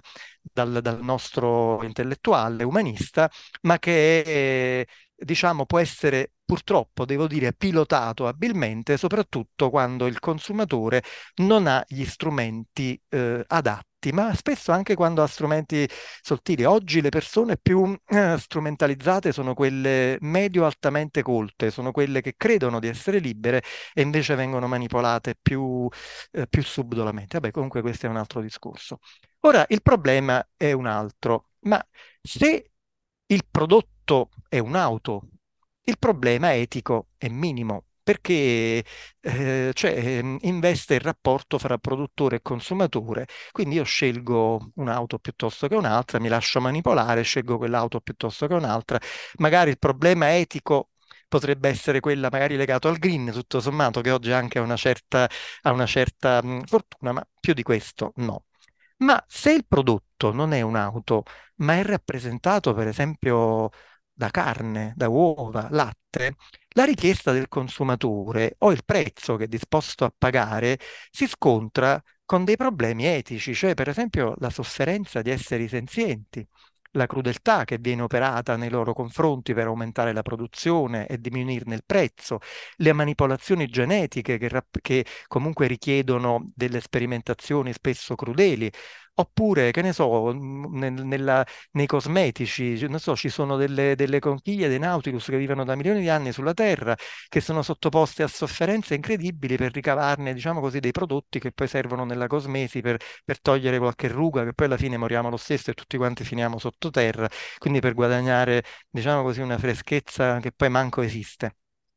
dal, dal nostro intellettuale umanista, ma che è, eh, diciamo, può essere purtroppo, devo dire, pilotato abilmente, soprattutto quando il consumatore non ha gli strumenti eh, adatti stretti, ma spesso anche quando ha strumenti sottili. Oggi le persone più eh, strumentalizzate sono quelle medio-altamente colte, sono quelle che credono di essere libere e invece vengono manipolate più, eh, più subdolamente. Vabbè, comunque questo è un altro discorso. Ora, il problema è un altro, ma se il prodotto è un'auto, il problema etico è minimo perché eh, cioè, ehm, investe il rapporto fra produttore e consumatore. Quindi io scelgo un'auto piuttosto che un'altra, mi lascio manipolare, scelgo quell'auto piuttosto che un'altra. Magari il problema etico potrebbe essere quella magari legata al green, tutto sommato, che oggi anche ha una certa, ha una certa mh, mm, fortuna, ma più di questo no. Ma se il prodotto non è un'auto, ma è rappresentato per esempio da carne, da uova, latte, la richiesta del consumatore o il prezzo che è disposto a pagare si scontra con dei problemi etici, cioè per esempio la sofferenza di esseri senzienti, la crudeltà che viene operata nei loro confronti per aumentare la produzione e diminuirne il prezzo, le manipolazioni genetiche che, che comunque richiedono delle sperimentazioni spesso crudeli, Oppure, che ne so, mm, nel, nella, nei cosmetici, non so, ci sono delle, delle conchiglie, dei nautilus che vivono da milioni di anni sulla Terra, che sono sottoposte a sofferenze incredibili per ricavarne, diciamo così, dei prodotti che poi servono nella cosmesi per, per togliere qualche ruga, che poi alla fine moriamo lo stesso e tutti quanti finiamo sottoterra, quindi per guadagnare, diciamo così, una freschezza che poi manco esiste.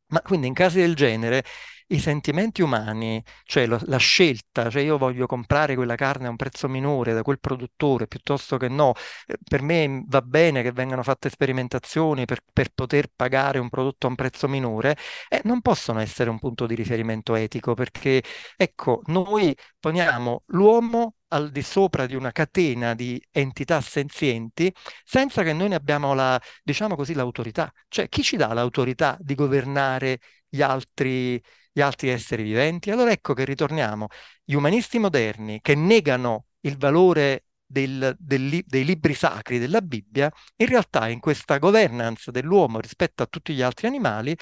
Ma quindi in casi del genere i sentimenti umani, cioè lo, la scelta, cioè io voglio comprare quella carne a un prezzo minore da quel produttore piuttosto che no, eh, per me va bene che vengano fatte sperimentazioni per, per poter pagare un prodotto a un prezzo minore, eh, non possono essere un punto di riferimento etico perché ecco, noi poniamo l'uomo al di sopra di una catena di entità senzienti senza che noi ne abbiamo la, diciamo così, l'autorità. Cioè, chi ci dà l'autorità di governare gli altri, gli altri esseri viventi. Allora ecco che ritorniamo, gli umanisti moderni che negano il valore del, del, dei libri sacri della Bibbia, in realtà in questa governance dell'uomo rispetto a tutti gli altri animali,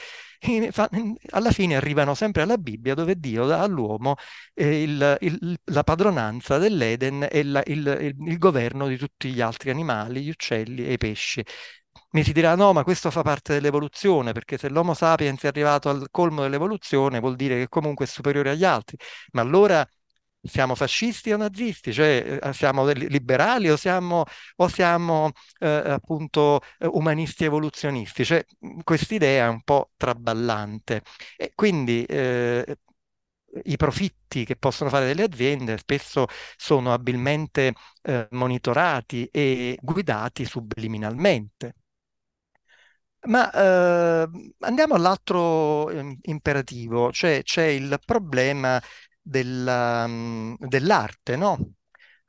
in, eh, fa, in, alla fine arrivano sempre alla Bibbia dove Dio dà all'uomo eh, il, il, la padronanza dell'Eden e la, il, il governo di tutti gli altri animali, gli uccelli e i pesci mi si dirà no, ma questo fa parte dell'evoluzione, perché se l'Homo sapiens è arrivato al colmo dell'evoluzione vuol dire che comunque è superiore agli altri, ma allora siamo fascisti o nazisti, cioè eh, siamo liberali o siamo, o siamo eh, appunto eh, umanisti evoluzionisti, cioè quest'idea è un po' traballante. E quindi eh, i profitti che possono fare delle aziende spesso sono abilmente eh, monitorati e guidati subliminalmente. Ma eh, andiamo all'altro ehm, imperativo, cioè c'è il problema della, mhmm, dell'arte, no?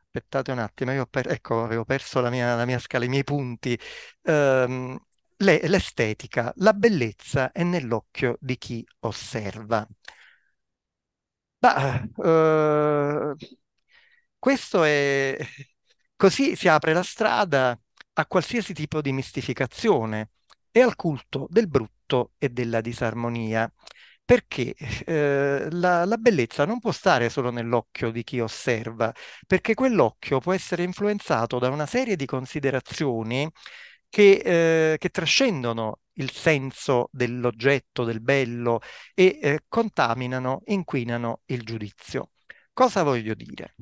Aspettate un attimo, io per... ecco, avevo perso la mia, la mia, scala, i miei punti. Eh, le, l'estetica, la bellezza è nell'occhio di chi osserva. Ma, ehm, questo è... Così si apre la strada a qualsiasi tipo di mistificazione e al culto del brutto e della disarmonia perché eh, la, la, bellezza non può stare solo nell'occhio di chi osserva, perché quell'occhio può essere influenzato da una serie di considerazioni che, eh, che trascendono il senso dell'oggetto, del bello e eh, contaminano, inquinano il giudizio. Cosa voglio dire?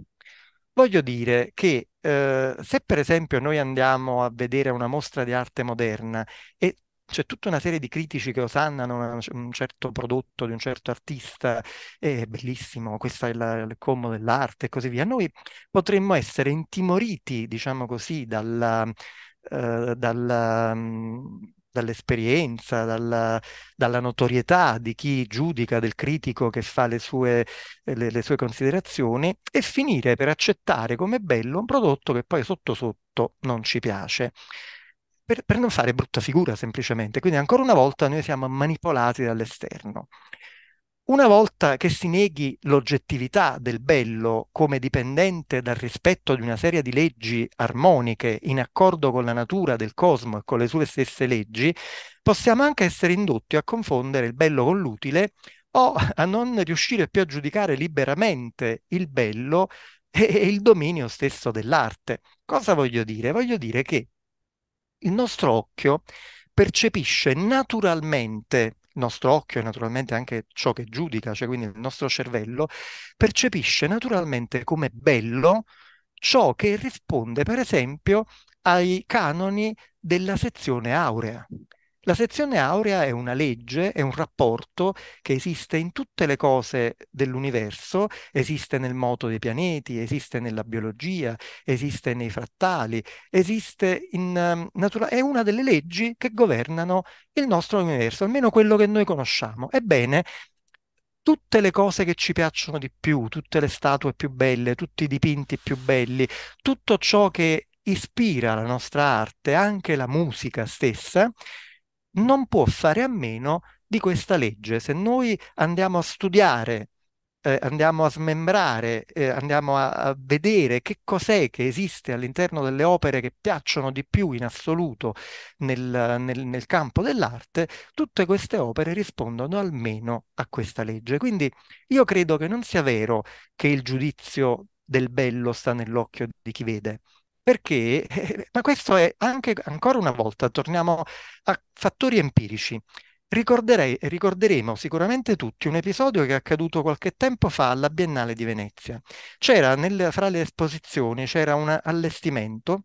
Voglio dire che eh, se per esempio noi andiamo a vedere una mostra di arte moderna e c'è tutta una serie di critici che osannano un certo prodotto di un certo artista, è bellissimo, questo è la, il commo dell'arte e così via. Noi potremmo essere intimoriti, diciamo così, dalla, eh, dalla, mm, dall'esperienza, dalla, dalla, notorietà di chi giudica, del critico che fa le sue, le, le sue considerazioni e finire per accettare come bello un prodotto che poi sotto sotto non ci piace per, per non fare brutta figura semplicemente. Quindi ancora una volta noi siamo manipolati dall'esterno. Una volta che si neghi l'oggettività del bello come dipendente dal rispetto di una serie di leggi armoniche in accordo con la natura del cosmo e con le sue stesse leggi, possiamo anche essere indotti a confondere il bello con l'utile o a non riuscire più a giudicare liberamente il bello e il dominio stesso dell'arte. Cosa voglio dire? Voglio dire che il nostro occhio percepisce naturalmente il nostro occhio e naturalmente anche ciò che giudica, cioè quindi il nostro cervello, percepisce naturalmente come bello ciò che risponde per esempio ai canoni della sezione aurea. La sezione aurea è una legge, è un rapporto che esiste in tutte le cose dell'universo, esiste nel moto dei pianeti, esiste nella biologia, esiste nei frattali, esiste in ehm, natura, è una delle leggi che governano il nostro universo, almeno quello che noi conosciamo. Ebbene, tutte le cose che ci piacciono di più, tutte le statue più belle, tutti i dipinti più belli, tutto ciò che ispira la nostra arte, anche la musica stessa, non può fare a meno di questa legge. Se noi andiamo a studiare, eh, andiamo a smembrare, eh, andiamo a, a vedere che cos'è che esiste all'interno delle opere che piacciono di più in assoluto nel, nel, nel campo dell'arte, tutte queste opere rispondono almeno a questa legge. Quindi io credo che non sia vero che il giudizio del bello sta nell'occhio di chi vede. Perché? Eh, ma questo è anche, ancora una volta, torniamo a fattori empirici. Ricorderei, ricorderemo sicuramente tutti un episodio che è accaduto qualche tempo fa alla Biennale di Venezia. C'era nel, fra le esposizioni, c'era un allestimento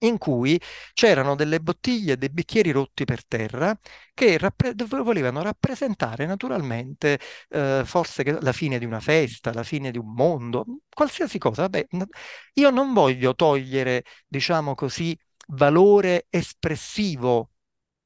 in cui c'erano delle bottiglie e dei bicchieri rotti per terra che rappre- volevano rappresentare naturalmente eh, forse la fine di una festa, la fine di un mondo, qualsiasi cosa. Vabbè, io non voglio togliere, diciamo così, valore espressivo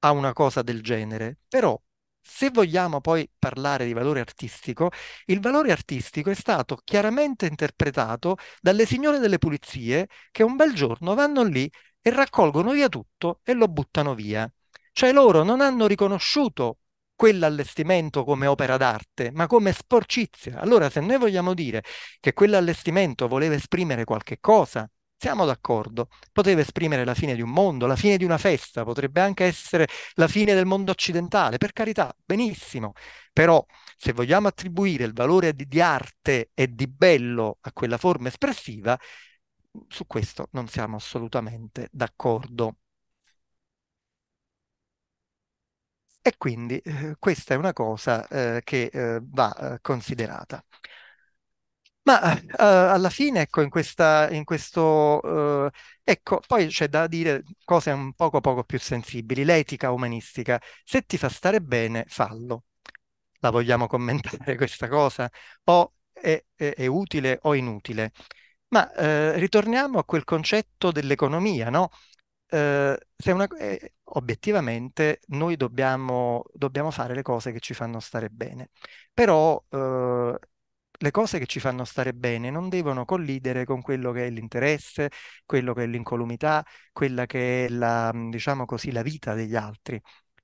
a una cosa del genere, però se vogliamo poi parlare di valore artistico, il valore artistico è stato chiaramente interpretato dalle signore delle pulizie che un bel giorno vanno lì e raccolgono via tutto e lo buttano via. Cioè loro non hanno riconosciuto quell'allestimento come opera d'arte, ma come sporcizia. Allora se noi vogliamo dire che quell'allestimento voleva esprimere qualche cosa, siamo d'accordo, poteva esprimere la fine di un mondo, la fine di una festa, potrebbe anche essere la fine del mondo occidentale, per carità, benissimo, però se vogliamo attribuire il valore di, di arte e di bello a quella forma espressiva, su questo non siamo assolutamente d'accordo. E quindi eh, questa è una cosa eh, che eh, va eh, considerata. Ma uh, alla fine, ecco, in, questa, in questo, uh, ecco, poi c'è da dire cose un poco, poco più sensibili, l'etica umanistica. Se ti fa stare bene, fallo. La vogliamo commentare questa cosa? O è, è, è utile o inutile? Ma uh, ritorniamo a quel concetto dell'economia, no? Una, eh, obiettivamente noi dobbiamo, dobbiamo, fare le cose che ci fanno stare bene, però le cose che ci fanno stare bene non devono collidere con quello che è l'interesse, quello che è l'incolumità, quella che è la, mhmm, diciamo così, la vita degli altri.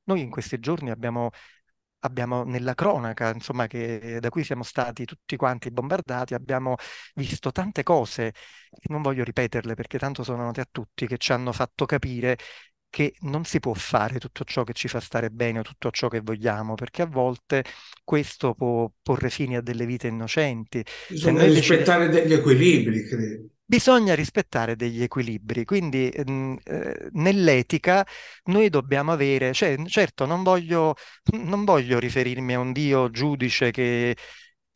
Noi in questi giorni abbiamo, abbiamo nella cronaca, insomma, che, eh, da cui siamo stati tutti quanti bombardati, abbiamo visto tante cose, non voglio ripeterle perché tanto sono note a tutti, che ci hanno fatto capire che non si può fare tutto ciò che ci fa stare bene o tutto ciò che vogliamo, perché a volte questo può porre fine a delle vite innocenti. Bisogna rispettare degli equilibri, credo. Bisogna rispettare degli equilibri, quindi mh, mm, eh, nell'etica noi dobbiamo avere, cioè, certo non voglio, non voglio riferirmi a un Dio giudice che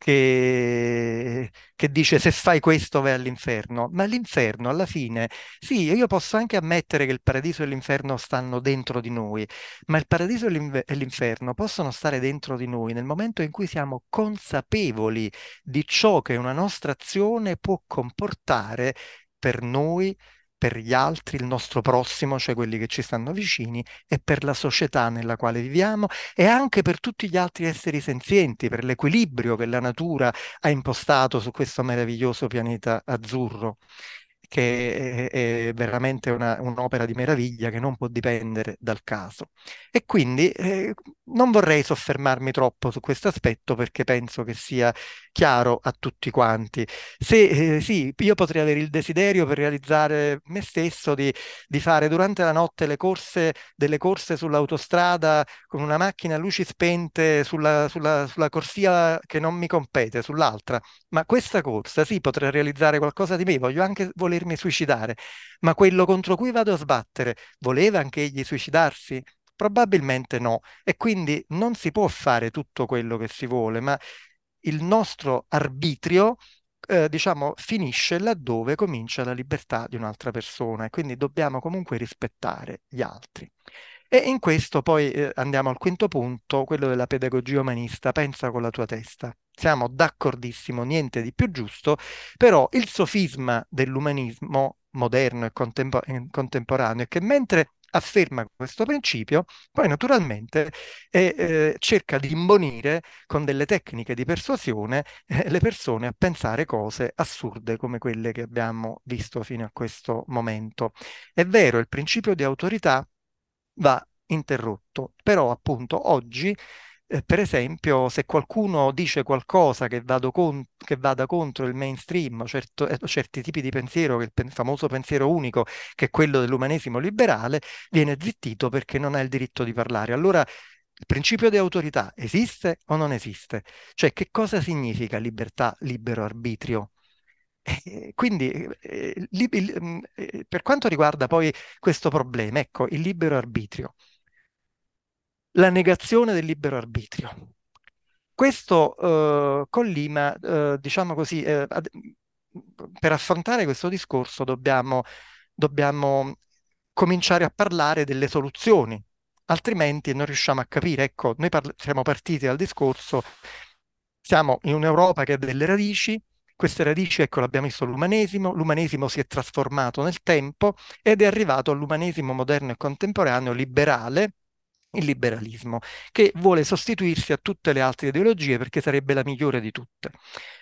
che, che, dice se fai questo vai all'inferno, ma l'inferno alla fine, sì, io posso anche ammettere che il paradiso e l'inferno stanno dentro di noi, ma il paradiso e l'inferno possono stare dentro di noi nel momento in cui siamo consapevoli di ciò che una nostra azione può comportare per noi, per gli altri, il nostro prossimo, cioè quelli che ci stanno vicini, e per la società nella quale viviamo e anche per tutti gli altri esseri senzienti, per l'equilibrio che la natura ha impostato su questo meraviglioso pianeta azzurro che è, veramente una, un'opera di meraviglia che non può dipendere dal caso. E quindi eh, non vorrei soffermarmi troppo su questo aspetto perché penso che sia chiaro a tutti quanti. Se eh, sì, io potrei avere il desiderio per realizzare me stesso di, di fare durante la notte le corse, delle corse sull'autostrada con una macchina a luci spente sulla, sulla, sulla corsia che non mi compete, sull'altra, ma questa corsa sì potrei realizzare qualcosa di me, voglio anche voler potermi suicidare, ma quello contro cui vado a sbattere voleva anche egli suicidarsi? Probabilmente no, e quindi non si può fare tutto quello che si vuole, ma il nostro arbitrio eh, diciamo, finisce laddove comincia la libertà di un'altra persona e quindi dobbiamo comunque rispettare gli altri. E in questo poi eh, andiamo al quinto punto, quello della pedagogia umanista, pensa con la tua testa siamo d'accordissimo, niente di più giusto, però il sofisma dell'umanismo moderno e contempo- eh, contemporaneo è che mentre afferma questo principio, poi naturalmente eh, eh, cerca di imbonire con delle tecniche di persuasione eh, le persone a pensare cose assurde come quelle che abbiamo visto fino a questo momento. È vero, il principio di autorità va interrotto, però appunto oggi eh, per esempio, se qualcuno dice qualcosa che, con, che vada contro il mainstream, certo, eh, certi tipi di pensiero, il famoso pensiero unico, che è quello dell'umanesimo liberale, viene zittito perché non ha il diritto di parlare. Allora, il principio di autorità esiste o non esiste? Cioè, che cosa significa libertà, libero arbitrio? Eh, quindi, mm, per quanto riguarda poi questo problema, ecco, il libero arbitrio, la negazione del libero arbitrio. Questo eh, collima, eh, diciamo così, eh, ad, per affrontare questo discorso dobbiamo, dobbiamo, cominciare a parlare delle soluzioni, altrimenti non riusciamo a capire. Ecco, noi parla- siamo partiti dal discorso, siamo in un'Europa che ha delle radici, queste radici, ecco, l'abbiamo visto l'umanesimo, l'umanesimo si è trasformato nel tempo ed è arrivato all'umanesimo moderno e contemporaneo liberale, il liberalismo, che vuole sostituirsi a tutte le altre ideologie perché sarebbe la migliore di tutte.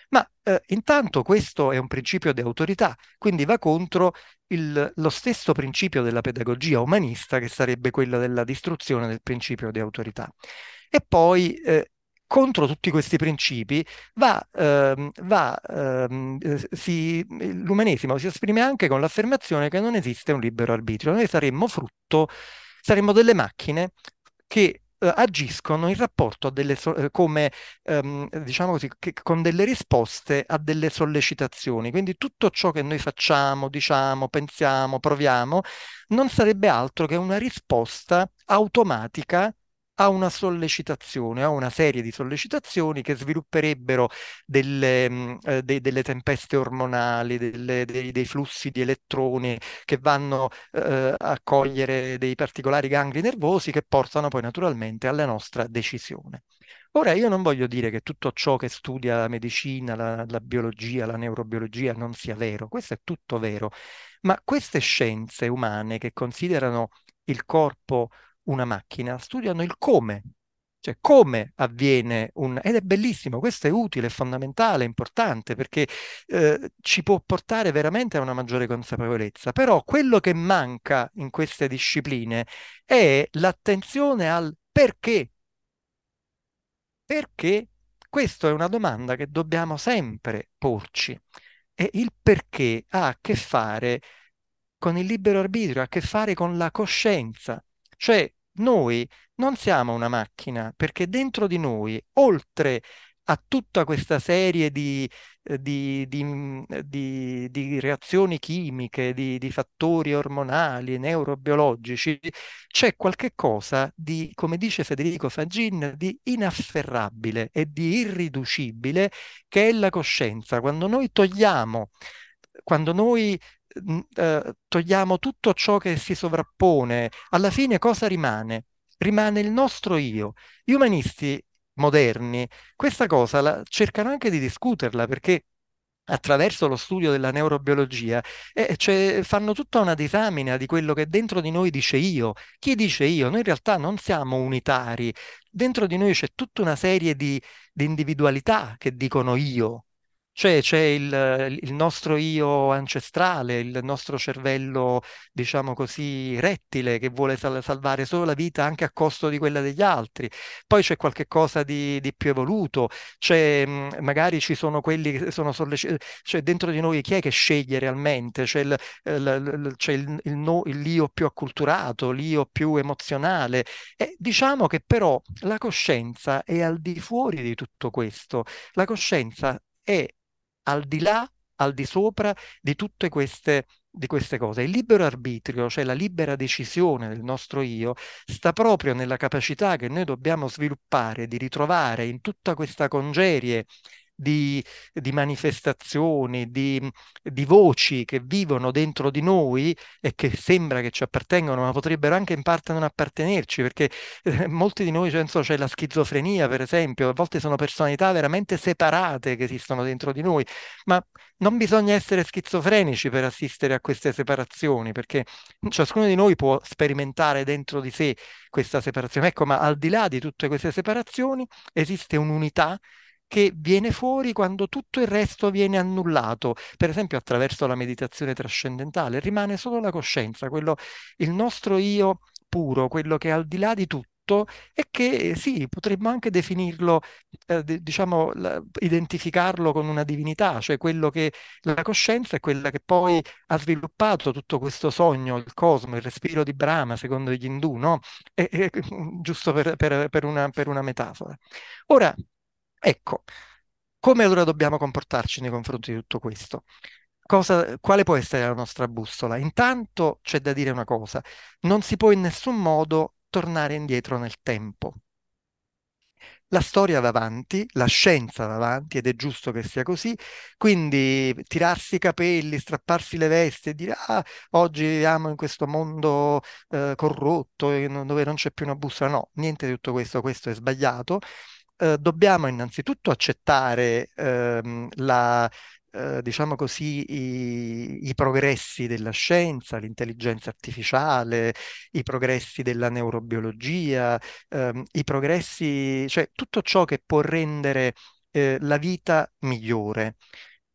Ma eh, intanto questo è un principio di autorità, quindi va contro il, lo stesso principio della pedagogia umanista, che sarebbe quella della distruzione del principio di autorità. E poi eh, contro tutti questi principi va, ehm, va, ehm, eh, si, l'umanesimo si esprime anche con l'affermazione che non esiste un libero arbitrio, noi saremmo frutto, saremmo delle macchine che eh, agiscono in rapporto a delle so- eh, come ehm, diciamo così che, con delle risposte a delle sollecitazioni quindi tutto ciò che noi facciamo diciamo pensiamo proviamo non sarebbe altro che una risposta automatica a una sollecitazione, a una serie di sollecitazioni che svilupperebbero delle, mm, eh, de, delle tempeste ormonali, delle, dei, dei, flussi di elettroni che vanno eh, a cogliere dei particolari gangli nervosi che portano poi naturalmente alla nostra decisione. Ora, io non voglio dire che tutto ciò che studia la medicina, la, la biologia, la neurobiologia non sia vero, questo è tutto vero, ma queste scienze umane che considerano il corpo una macchina, studiano il come, cioè come avviene un... ed è bellissimo, questo è utile, fondamentale, importante perché eh, ci può portare veramente a una maggiore consapevolezza, però quello che manca in queste discipline è l'attenzione al perché. Perché? Questa è una domanda che dobbiamo sempre porci e il perché ha a che fare con il libero arbitrio, ha a che fare con la coscienza, cioè noi non siamo una macchina perché dentro di noi, oltre a tutta questa serie di, eh, di, mm, di, di reazioni chimiche, di, fattori ormonali, neurobiologici, c'è qualche cosa di, come dice Federico Fagin, di inafferrabile e di irriducibile che è la coscienza. Quando noi togliamo, quando noi eh, togliamo tutto ciò che si sovrappone, alla fine cosa rimane? Rimane il nostro io. Gli umanisti moderni questa cosa la, cercano anche di discuterla perché attraverso lo studio della neurobiologia, eh, cioè, fanno tutta una disamina di quello che dentro di noi dice io. Chi dice io? Noi in realtà non siamo unitari, dentro di noi c'è tutta una serie di, di individualità che dicono io, cioè, c'è, c'è il, il, nostro io ancestrale, il nostro cervello, diciamo così, rettile che vuole sal- salvare solo la vita anche a costo di quella degli altri. Poi c'è qualche cosa di, di più evoluto, c'è, mm, magari ci sono quelli che sono sollecitati, cioè dentro di noi chi è che sceglie realmente? C'è, il, eh, il, c'è no, l'io più acculturato, l'io più emozionale. E diciamo che però la coscienza è al di fuori di tutto questo. La coscienza è al di là, al di sopra di tutte queste, di queste cose. Il libero arbitrio, cioè la libera decisione del nostro io, sta proprio nella capacità che noi dobbiamo sviluppare di ritrovare in tutta questa congerie di, di manifestazioni, di, di, voci che vivono dentro di noi e che sembra che ci appartengano, ma potrebbero anche in parte non appartenerci, perché eh, molti di noi, penso, cioè, c'è la schizofrenia, per esempio, a volte sono personalità veramente separate che esistono dentro di noi, ma non bisogna essere schizofrenici per assistere a queste separazioni, perché ciascuno di noi può sperimentare dentro di sé questa separazione. Ecco, ma al di là di tutte queste separazioni esiste un'unità che viene fuori quando tutto il resto viene annullato, per esempio attraverso la meditazione trascendentale, rimane solo la coscienza, quello, il nostro io puro, quello che è al di là di tutto e che eh, sì, potremmo anche definirlo, eh, diciamo, identificarlo con una divinità, cioè quello che la coscienza è quella che poi ha sviluppato tutto questo sogno, il cosmo, il respiro di Brahma, secondo gli indù, no? E, e, [laughs] giusto per, per, per, una, per una metafora. Ora, Ecco, come allora dobbiamo comportarci nei confronti di tutto questo? Cosa, quale può essere la nostra bussola? Intanto c'è da dire una cosa, non si può in nessun modo tornare indietro nel tempo. La storia va avanti, la scienza va avanti ed è giusto che sia così, quindi tirarsi i capelli, strapparsi le vesti e dire ah, oggi viviamo in questo mondo eh, corrotto dove non c'è più una bussola, no, niente di tutto questo, questo è sbagliato eh, dobbiamo innanzitutto accettare ehm, la, eh, diciamo così, i, i, progressi della scienza, l'intelligenza artificiale, i progressi della neurobiologia, ehm, i progressi, cioè tutto ciò che può rendere eh, la vita migliore.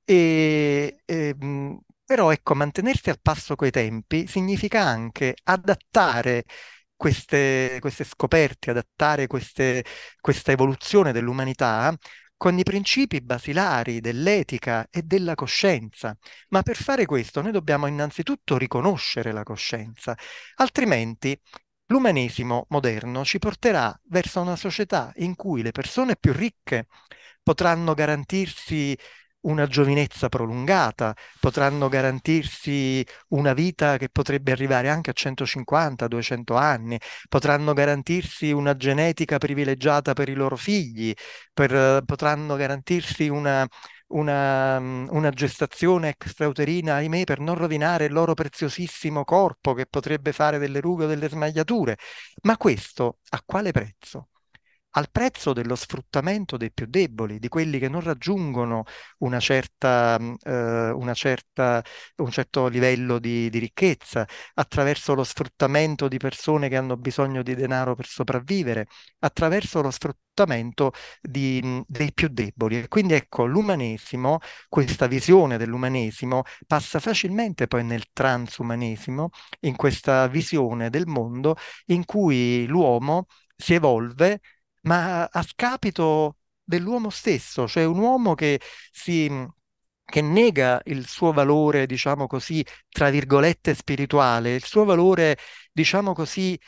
E, ehm, però ecco, mantenersi al passo coi tempi significa anche adattare queste, queste scoperte, adattare queste, questa evoluzione dell'umanità con i principi basilari dell'etica e della coscienza. Ma per fare questo noi dobbiamo innanzitutto riconoscere la coscienza, altrimenti l'umanesimo moderno ci porterà verso una società in cui le persone più ricche potranno garantirsi una giovinezza prolungata, potranno garantirsi una vita che potrebbe arrivare anche a 150-200 anni, potranno garantirsi una genetica privilegiata per i loro figli, per, potranno garantirsi una, una, una, gestazione extrauterina, ahimè, per non rovinare il loro preziosissimo corpo che potrebbe fare delle rughe o delle smagliature. Ma questo a quale prezzo? al prezzo dello sfruttamento dei più deboli, di quelli che non raggiungono una certa, mm, eh, una certa, un certo livello di, di, ricchezza, attraverso lo sfruttamento di persone che hanno bisogno di denaro per sopravvivere, attraverso lo sfruttamento di, mm, dei più deboli. E quindi ecco, l'umanesimo, questa visione dell'umanesimo passa facilmente poi nel transumanesimo, in questa visione del mondo in cui l'uomo si evolve ma a scapito dell'uomo stesso, cioè un uomo che si che nega il suo valore, diciamo così, tra virgolette spirituale, il suo valore, diciamo così,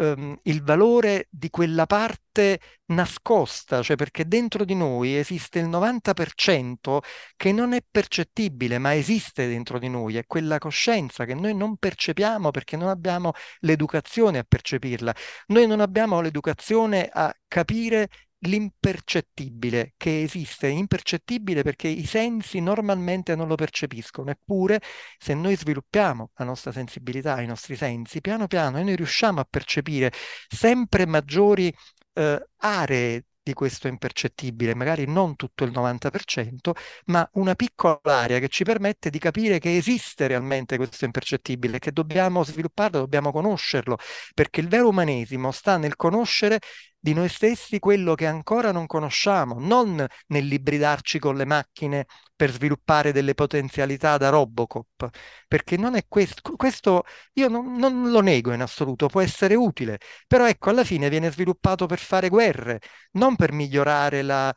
ehm, il valore di quella parte nascosta, cioè perché dentro di noi esiste il 90% che non è percettibile, ma esiste dentro di noi, è quella coscienza che noi non percepiamo perché non abbiamo l'educazione a percepirla, noi non abbiamo l'educazione a capire l'impercettibile che esiste, impercettibile perché i sensi normalmente non lo percepiscono, eppure se noi sviluppiamo la nostra sensibilità, i nostri sensi, piano piano noi riusciamo a percepire sempre maggiori eh, aree di questo impercettibile, magari non tutto il 90%, ma una piccola area che ci permette di capire che esiste realmente questo impercettibile, che dobbiamo svilupparlo, dobbiamo conoscerlo, perché il vero umanesimo sta nel conoscere di noi stessi quello che ancora non conosciamo, non nell'ibridarci con le macchine per sviluppare delle potenzialità da Robocop, perché non è questo, questo io non, non lo nego in assoluto, può essere utile, però ecco, alla fine viene sviluppato per fare guerre, non per migliorare la,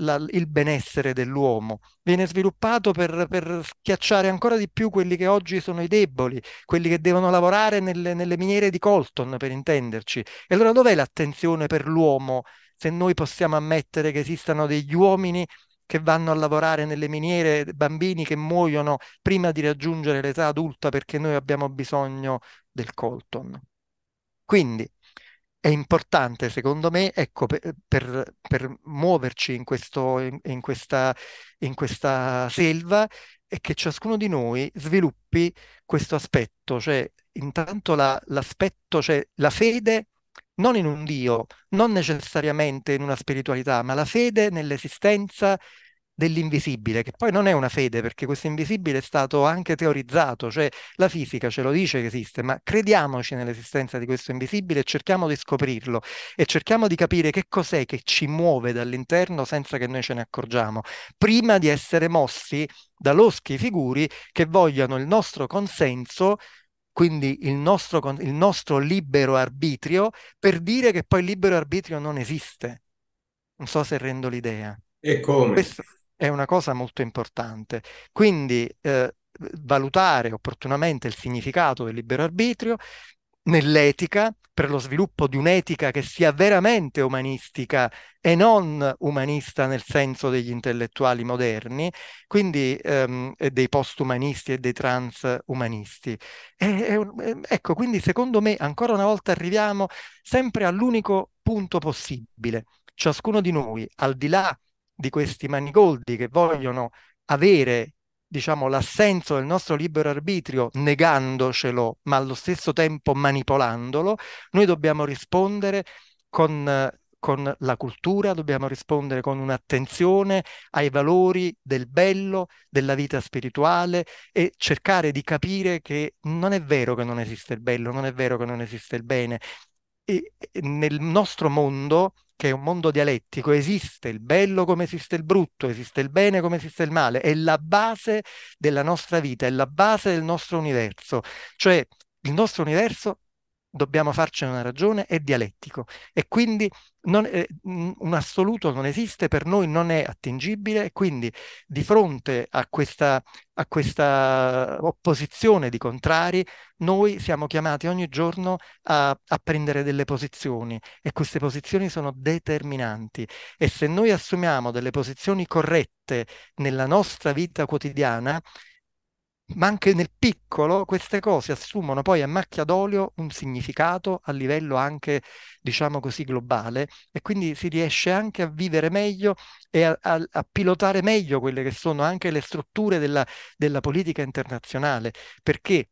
la, il benessere dell'uomo, viene sviluppato per, per, schiacciare ancora di più quelli che oggi sono i deboli, quelli che devono lavorare nelle, nelle miniere di Colton, per intenderci. E allora dov'è l'attenzione per l'uomo se noi possiamo ammettere che esistano degli uomini che vanno a lavorare nelle miniere, bambini che muoiono prima di raggiungere l'età adulta perché noi abbiamo bisogno del Colton. Quindi è importante, secondo me, ecco, per, per, per muoverci in, questo, in, in, questa, in questa selva è che ciascuno di noi sviluppi questo aspetto, cioè intanto la, l'aspetto, cioè la fede non in un Dio, non necessariamente in una spiritualità, ma la fede nell'esistenza dell'invisibile, che poi non è una fede perché questo invisibile è stato anche teorizzato, cioè la fisica ce lo dice che esiste, ma crediamoci nell'esistenza di questo invisibile e cerchiamo di scoprirlo e cerchiamo di capire che cos'è che ci muove dall'interno senza che noi ce ne accorgiamo, prima di essere mossi da loschi figuri che vogliono il nostro consenso quindi il nostro, il nostro, libero arbitrio, per dire che poi il libero arbitrio non esiste. Non so se rendo l'idea. E come? Questo, è una cosa molto importante. Quindi eh, valutare opportunamente il significato del libero arbitrio nell'etica, per lo sviluppo di un'etica che sia veramente umanistica e non umanista nel senso degli intellettuali moderni, quindi ehm, dei postumanisti e dei transumanisti. E, e, ecco, quindi secondo me ancora una volta arriviamo sempre all'unico punto possibile. Ciascuno di noi, al di là di questi manigoldi che vogliono avere diciamo, l'assenso del nostro libero arbitrio negandocelo, ma allo stesso tempo manipolandolo, noi dobbiamo rispondere con, con la cultura, dobbiamo rispondere con un'attenzione ai valori del bello, della vita spirituale e cercare di capire che non è vero che non esiste il bello, non è vero che non esiste il bene, nel nostro mondo, che è un mondo dialettico, esiste il bello come esiste il brutto, esiste il bene come esiste il male, è la base della nostra vita, è la base del nostro universo. Cioè il nostro universo dobbiamo farcene una ragione, è dialettico e quindi non, eh, un assoluto non esiste, per noi non è attingibile e quindi di fronte a questa, a questa, opposizione di contrari noi siamo chiamati ogni giorno a, a prendere delle posizioni e queste posizioni sono determinanti e se noi assumiamo delle posizioni corrette nella nostra vita quotidiana ma anche nel piccolo queste cose assumono poi a macchia d'olio un significato a livello anche, diciamo così, globale e quindi si riesce anche a vivere meglio e a, a, a pilotare meglio quelle che sono anche le strutture della, della politica internazionale, perché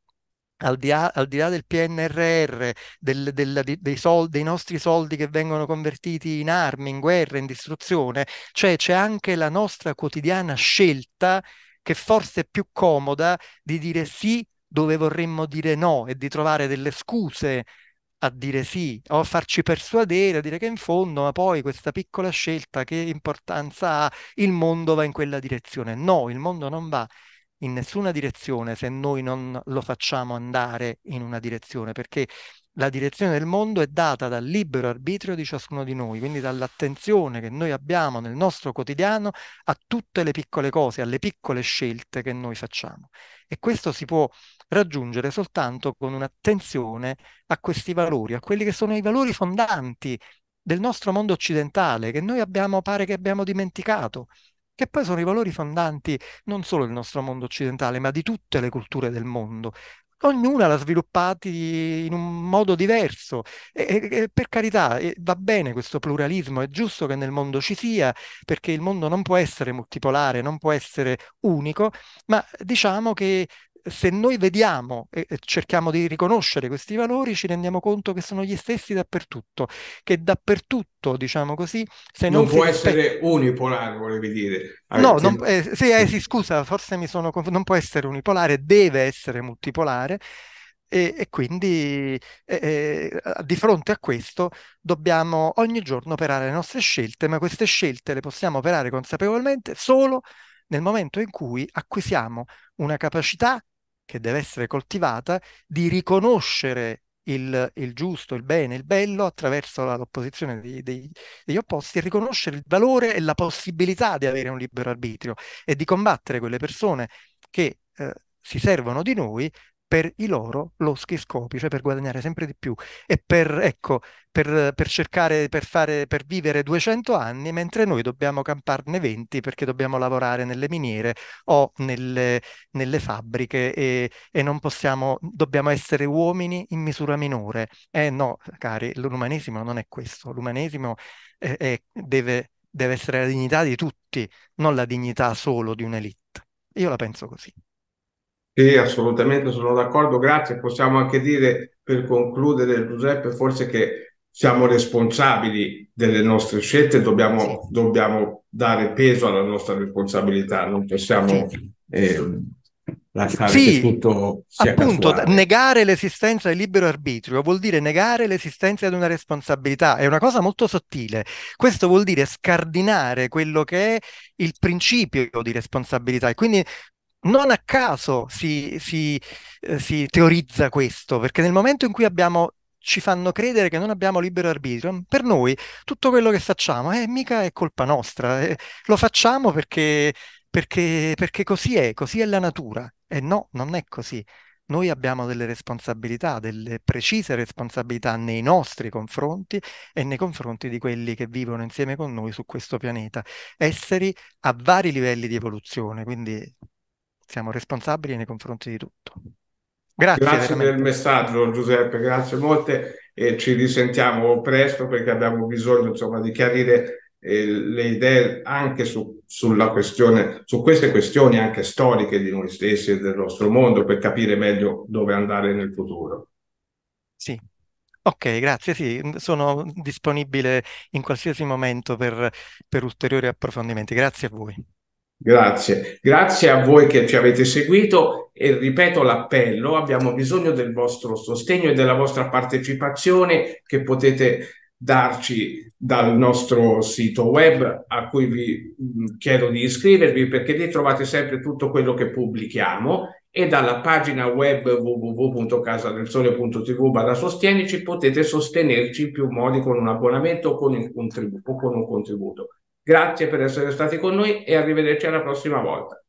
al di, là, al di, là, del PNRR, del, del, dei, soldi, dei, nostri soldi che vengono convertiti in armi, in guerra, in distruzione, cioè c'è anche la nostra quotidiana scelta che forse è più comoda di dire sì dove vorremmo dire no e di trovare delle scuse a dire sì o a farci persuadere, a dire che in fondo, ma poi questa piccola scelta che importanza ha, il mondo va in quella direzione. No, il mondo non va in nessuna direzione se noi non lo facciamo andare in una direzione, perché la direzione del mondo è data dal libero arbitrio di ciascuno di noi, quindi dall'attenzione che noi abbiamo nel nostro quotidiano a tutte le piccole cose, alle piccole scelte che noi facciamo. E questo si può raggiungere soltanto con un'attenzione a questi valori, a quelli che sono i valori fondanti del nostro mondo occidentale, che noi abbiamo, pare che abbiamo dimenticato, che poi sono i valori fondanti non solo del nostro mondo occidentale, ma di tutte le culture del mondo. Ognuna l'ha sviluppati in un modo diverso. E, e, per carità, va bene questo pluralismo, è giusto che nel mondo ci sia, perché il mondo non può essere multipolare, non può essere unico, ma diciamo che se noi vediamo e cerchiamo di riconoscere questi valori, ci rendiamo conto che sono gli stessi dappertutto, che dappertutto, diciamo così, se non, non può rispetta... essere unipolare, volevi dire. No, non, eh, sì, eh, mm. sì, scusa, forse mi sono conf... non può essere unipolare, deve essere multipolare. E, e, quindi eh, di fronte a questo dobbiamo ogni giorno operare le nostre scelte, ma queste scelte le possiamo operare consapevolmente solo nel momento in cui acquisiamo una capacità che deve essere coltivata, di riconoscere il, il giusto, il bene, il bello attraverso l'opposizione dei, dei, degli opposti e riconoscere il valore e la possibilità di avere un libero arbitrio e di combattere quelle persone che eh, si servono di noi per i loro loschi scopi, cioè per guadagnare sempre di più e per, ecco, per, per cercare, per, fare, per vivere 200 anni, mentre noi dobbiamo camparne 20 perché dobbiamo lavorare nelle miniere o nelle, nelle fabbriche e, e, non possiamo, dobbiamo essere uomini in misura minore. Eh no, cari, l'umanesimo non è questo, l'umanesimo è, eh, è, deve, deve essere la dignità di tutti, non la dignità solo di un'elite. Io la penso così. Sì, assolutamente sono d'accordo, grazie. Possiamo anche dire per concludere, Giuseppe, forse che siamo responsabili delle nostre scelte, dobbiamo, sì. dobbiamo dare peso alla nostra responsabilità, non possiamo sì. eh, lasciare sì, tutto appunto, casuale. negare l'esistenza del libero arbitrio vuol dire negare l'esistenza di una responsabilità, è una cosa molto sottile. Questo vuol dire scardinare quello che è il principio di responsabilità e quindi non a caso si, si, eh, si, teorizza questo, perché nel momento in cui abbiamo, ci fanno credere che non abbiamo libero arbitrio, per noi tutto quello che facciamo eh, mica è colpa nostra, eh, lo facciamo perché, perché, perché così è, così è la natura. E no, non è così. Noi abbiamo delle responsabilità, delle precise responsabilità nei nostri confronti e nei confronti di quelli che vivono insieme con noi su questo pianeta, esseri a vari livelli di evoluzione, quindi siamo responsabili nei confronti di tutto. Grazie, grazie veramente. del messaggio Giuseppe, grazie molte e ci risentiamo presto perché abbiamo bisogno insomma, di chiarire eh, le idee anche su, sulla questione, su queste questioni anche storiche di noi stessi e del nostro mondo per capire meglio dove andare nel futuro. Sì, Ok, grazie, sì, sono disponibile in qualsiasi momento per, per ulteriori approfondimenti. Grazie a voi. Grazie, grazie a voi che ci avete seguito e ripeto l'appello, abbiamo bisogno del vostro sostegno e della vostra partecipazione che potete darci dal nostro sito web a cui vi mm, chiedo di iscrivervi perché lì trovate sempre tutto quello che pubblichiamo e dalla pagina web www.casadelsole.tv barra sostienici potete sostenerci in più modi con un abbonamento o con, un contributo. Grazie per essere stati con noi e arrivederci alla prossima volta.